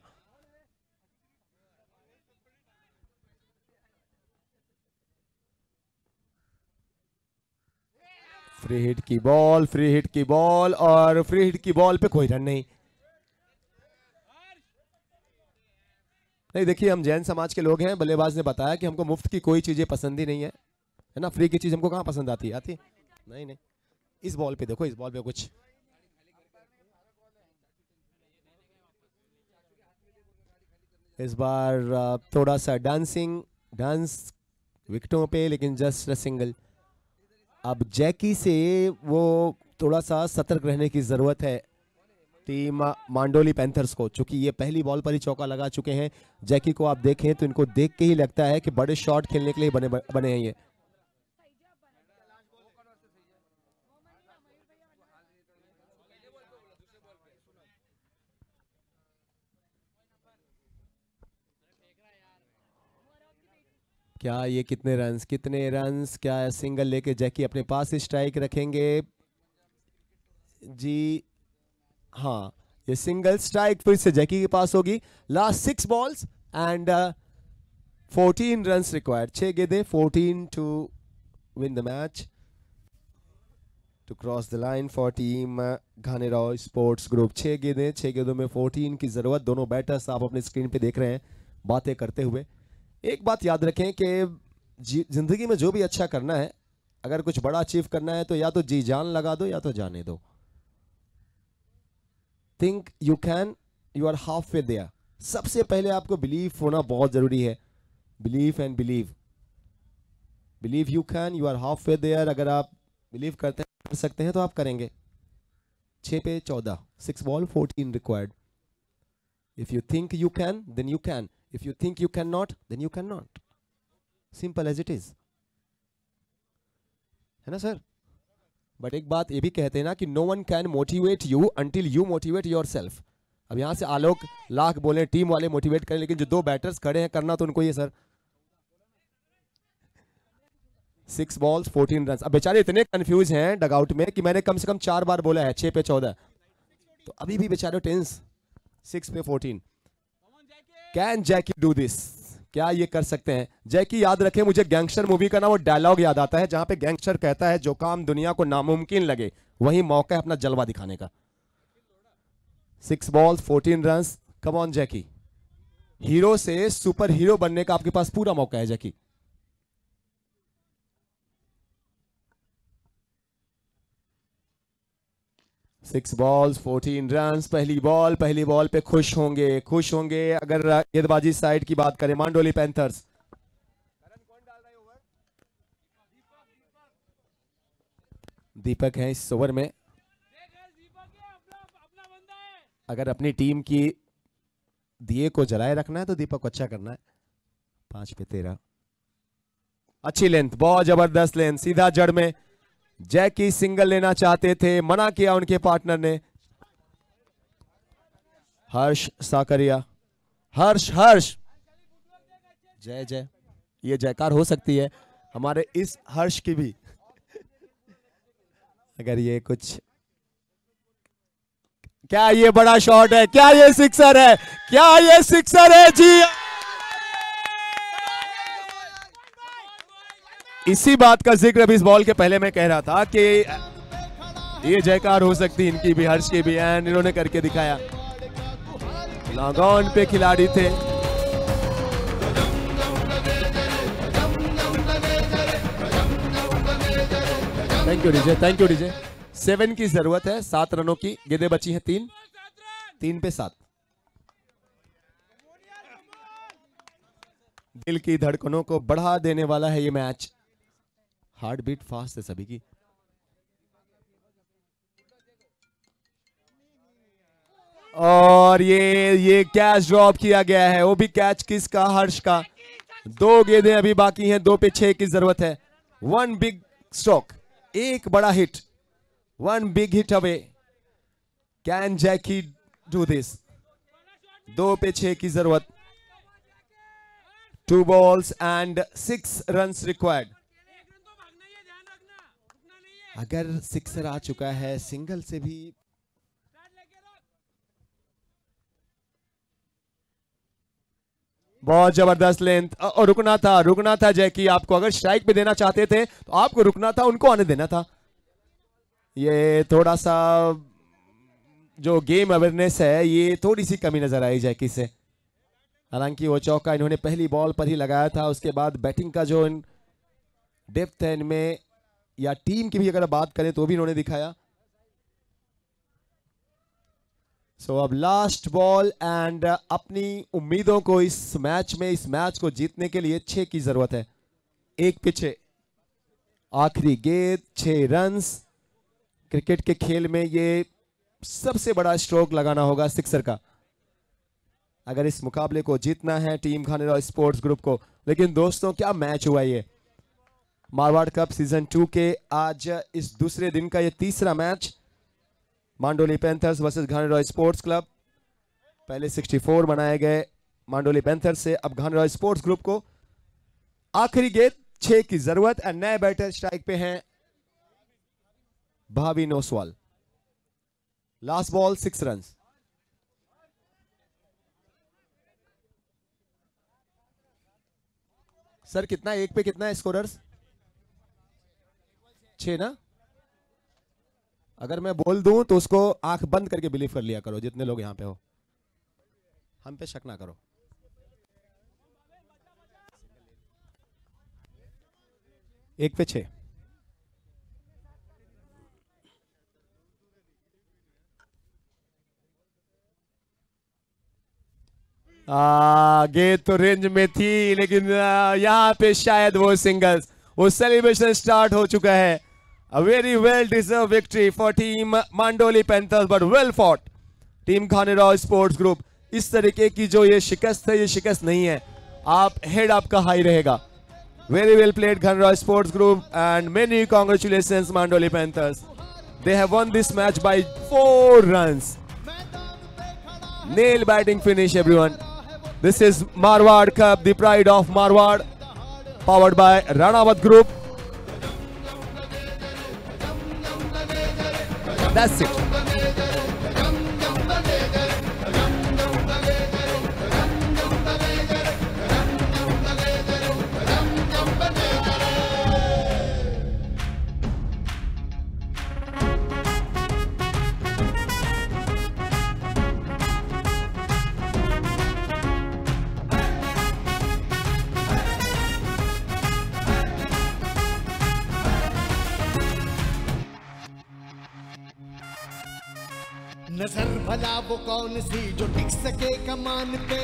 [SPEAKER 2] फ्री हिट की बॉल फ्री हिट की बॉल और फ्री हिट की बॉल पे कोई रन नहीं नहीं देखिए हम जैन समाज के लोग हैं बल्लेबाज ने बताया कि हमको मुफ्त की कोई चीज़ें पसंद ही नहीं है है ना फ्री की चीज़ हमको कहाँ पसंद आती है आती नहीं नहीं इस बॉल पे देखो इस बॉल पे कुछ इस बार थोड़ा सा डांसिंग डांस विकटों पे लेकिन जस्ट अ सिंगल अब जैकी से वो थोड़ा सा सतर्क रहने की ज़रूरत है टीम मांडोली पैंथर्स को चूंकि ये पहली बॉल पर ही चौका लगा चुके हैं जैकी को आप देखें तो इनको देख के ही लगता है कि बड़े शॉट खेलने के लिए बने बने हैं ये क्या ये कितने रन कितने रन क्या सिंगल लेके जैकी अपने पास स्ट्राइक रखेंगे जी हाँ ये सिंगल स्ट्राइक फिर से जैकी के पास होगी last six balls and fourteen run required छह गेंदे fourteen to the match to cross the line for team team Rao sports group छह गेंदे छह गेंदों में फोर्टीन की ज़रूरत दोनों बैटर्स आप अपने स्क्रीन पे देख रहे हैं बातें करते हुए एक बात याद रखें कि ज़िंदगी में जो भी अच्छा करना है अगर कुछ बड़ा अचीव करना है तो या तो जी जान लगा दो या तो जाने दो think you can you are half way there सबसे पहले आपको बिलीव होना बहुत ज़रूरी है believe and believe believe you can you are half way there अगर आप बिलीव करते हैं कर सकते हैं तो आप करेंगे छ पे चौदह six ball fourteen required if you think you can then you can if you think you can not then you can not simple as it is है ना सर बट एक बात ये भी कहते हैं ना कि no one can motivate you until you motivate yourself अब यहाँ से आलोक लाख बोले टीम वाले मोटिवेट करें लेकिन जो दो बैटर्स खड़े हैं करना तो उनको ये sir six balls fourteen run अब बेचारे इतने कंफ्यूज हैं डगआउट में कि मैंने कम से कम चार बार बोला है छः पे चौदह तो अभी भी बेचारे टेंस सिक्स पे fourteen can Jackie do this क्या ये कर सकते हैं जैकी याद रखे मुझे गैंगस्टर मूवी का ना वो डायलॉग याद आता है जहां पे गैंगस्टर कहता है जो काम दुनिया को नामुमकिन लगे वही मौका है अपना जलवा दिखाने का six ball fourteen run come on Jackie hero से सुपर हीरो बनने का आपके पास पूरा मौका है Jackie six balls fourteen run पहली बॉल पहली बॉल पे खुश होंगे खुश होंगे अगर गेंदबाजी साइड की बात करें मांडोली पैंथर्स दीपक है इस ओवर में अगर अपनी टीम की दिए को जलाए रखना है तो दीपक को अच्छा करना है पांच पे तेरह अच्छी लेंथ बहुत जबरदस्त लेंथ सीधा जड़ में जैकी सिंगल लेना चाहते थे मना किया उनके पार्टनर ने हर्ष साकरिया हर्ष हर्ष जय जय ये जयकार हो सकती है हमारे इस हर्ष की भी अगर ये कुछ क्या ये बड़ा शॉट है क्या ये सिक्सर है क्या ये सिक्सर है जी इसी बात का जिक्र अभी इस बॉल के पहले मैं कह रहा था कि ये जयकार हो सकती इनकी भी हर्ष की भी एंड इन्होंने करके दिखाया लॉगॉन पे खिलाड़ी थे thank you DJ thank you DJ seven की जरूरत है सात रनों की गेंदे बची हैं तीन तीन पे सात दिल की धड़कनों को बढ़ा देने वाला है ये मैच हार्ट बीट फास्ट है सभी की और ये ये कैच ड्रॉप किया गया है वो भी कैच किसका हर्ष का दो गेंदे अभी बाकी हैं दो पे छह की जरूरत है वन बिग स्ट्रोक एक बड़ा hit one big hit away can Jackie do this दो पे छह की जरूरत two balls and six runs required अगर सिक्सर आ चुका है सिंगल से भी बहुत जबरदस्त लेंथ और रुकना था रुकना था जैकी आपको अगर स्ट्राइक भी देना चाहते थे तो आपको रुकना था उनको आने देना था ये थोड़ा सा जो गेम अवेयरनेस है ये थोड़ी सी कमी नजर आई जैकी से हालांकि वो चौका इन्होंने पहली बॉल पर ही लगाया था उसके बाद बैटिंग का जो इन डेप्थ है इनमें या टीम की भी अगर बात करें तो भी इन्होंने दिखाया सो so, अब लास्ट बॉल एंड अपनी उम्मीदों को इस मैच में इस मैच को जीतने के लिए छह की जरूरत है एक पीछे आखिरी गेंद छह रन्स क्रिकेट के खेल में ये सबसे बड़ा स्ट्रोक लगाना होगा सिक्सर का अगर इस मुकाबले को जीतना है टीम खाने स्पोर्ट्स ग्रुप को लेकिन दोस्तों क्या मैच हुआ ये मारवाड़ कप सीजन टू के आज इस दूसरे दिन का ये तीसरा मैच मांडोली पैंथर्स वर्सेस घान रॉय स्पोर्ट्स क्लब पहले 64 बनाए गए मांडोली पैंथर्स से अब घान रॉय स्पोर्ट्स ग्रुप को आखिरी गेंद छह की जरूरत और नए बैटर स्ट्राइक पे हैं Bhavi Noswal last ball six run sir कितना एक पे कितना है स्कोरर्स छे ना अगर मैं बोल दूं तो उसको आंख बंद करके बिलीव कर लिया करो जितने लोग यहां पे हो हम पे शक ना करो एक पे छे आ, गेट तो रेंज में थी लेकिन यहाँ पे शायद वो सिंगल्स वो सेलिब्रेशन स्टार्ट हो चुका है a very well deserve victory for team Mandoli Panthers but well fought team Khanerao sports group इस तरीके की जो ये शिकस्त है ये शिकस्त नहीं है आप हेड आपका हाई रहेगा very well played Khanerao sports group and many congratulation Mandoli Panthers they have won this match by four run nail biting finish every this is marwad cup the pride of marwad powered by Ranawat Group. That's it.
[SPEAKER 4] क्या वो कौन सी जो टिक सके कमान पे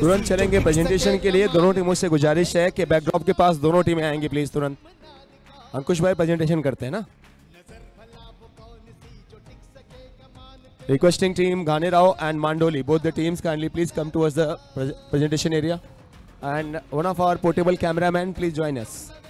[SPEAKER 4] तुरंत चलेंगे presentation
[SPEAKER 2] के लिए दोनों टीमों से गुजारिश है कि बैकड्रॉप के पास दोनों टीमें आएंगी प्लीज तुरंत अंकुश भाई प्रेजेंटेशन करते हैं ना रिक्वेस्टिंग टीम गाने Rao and Mandoli both the teams kindly please come to us the presentation area and one of our portable cameraman please join us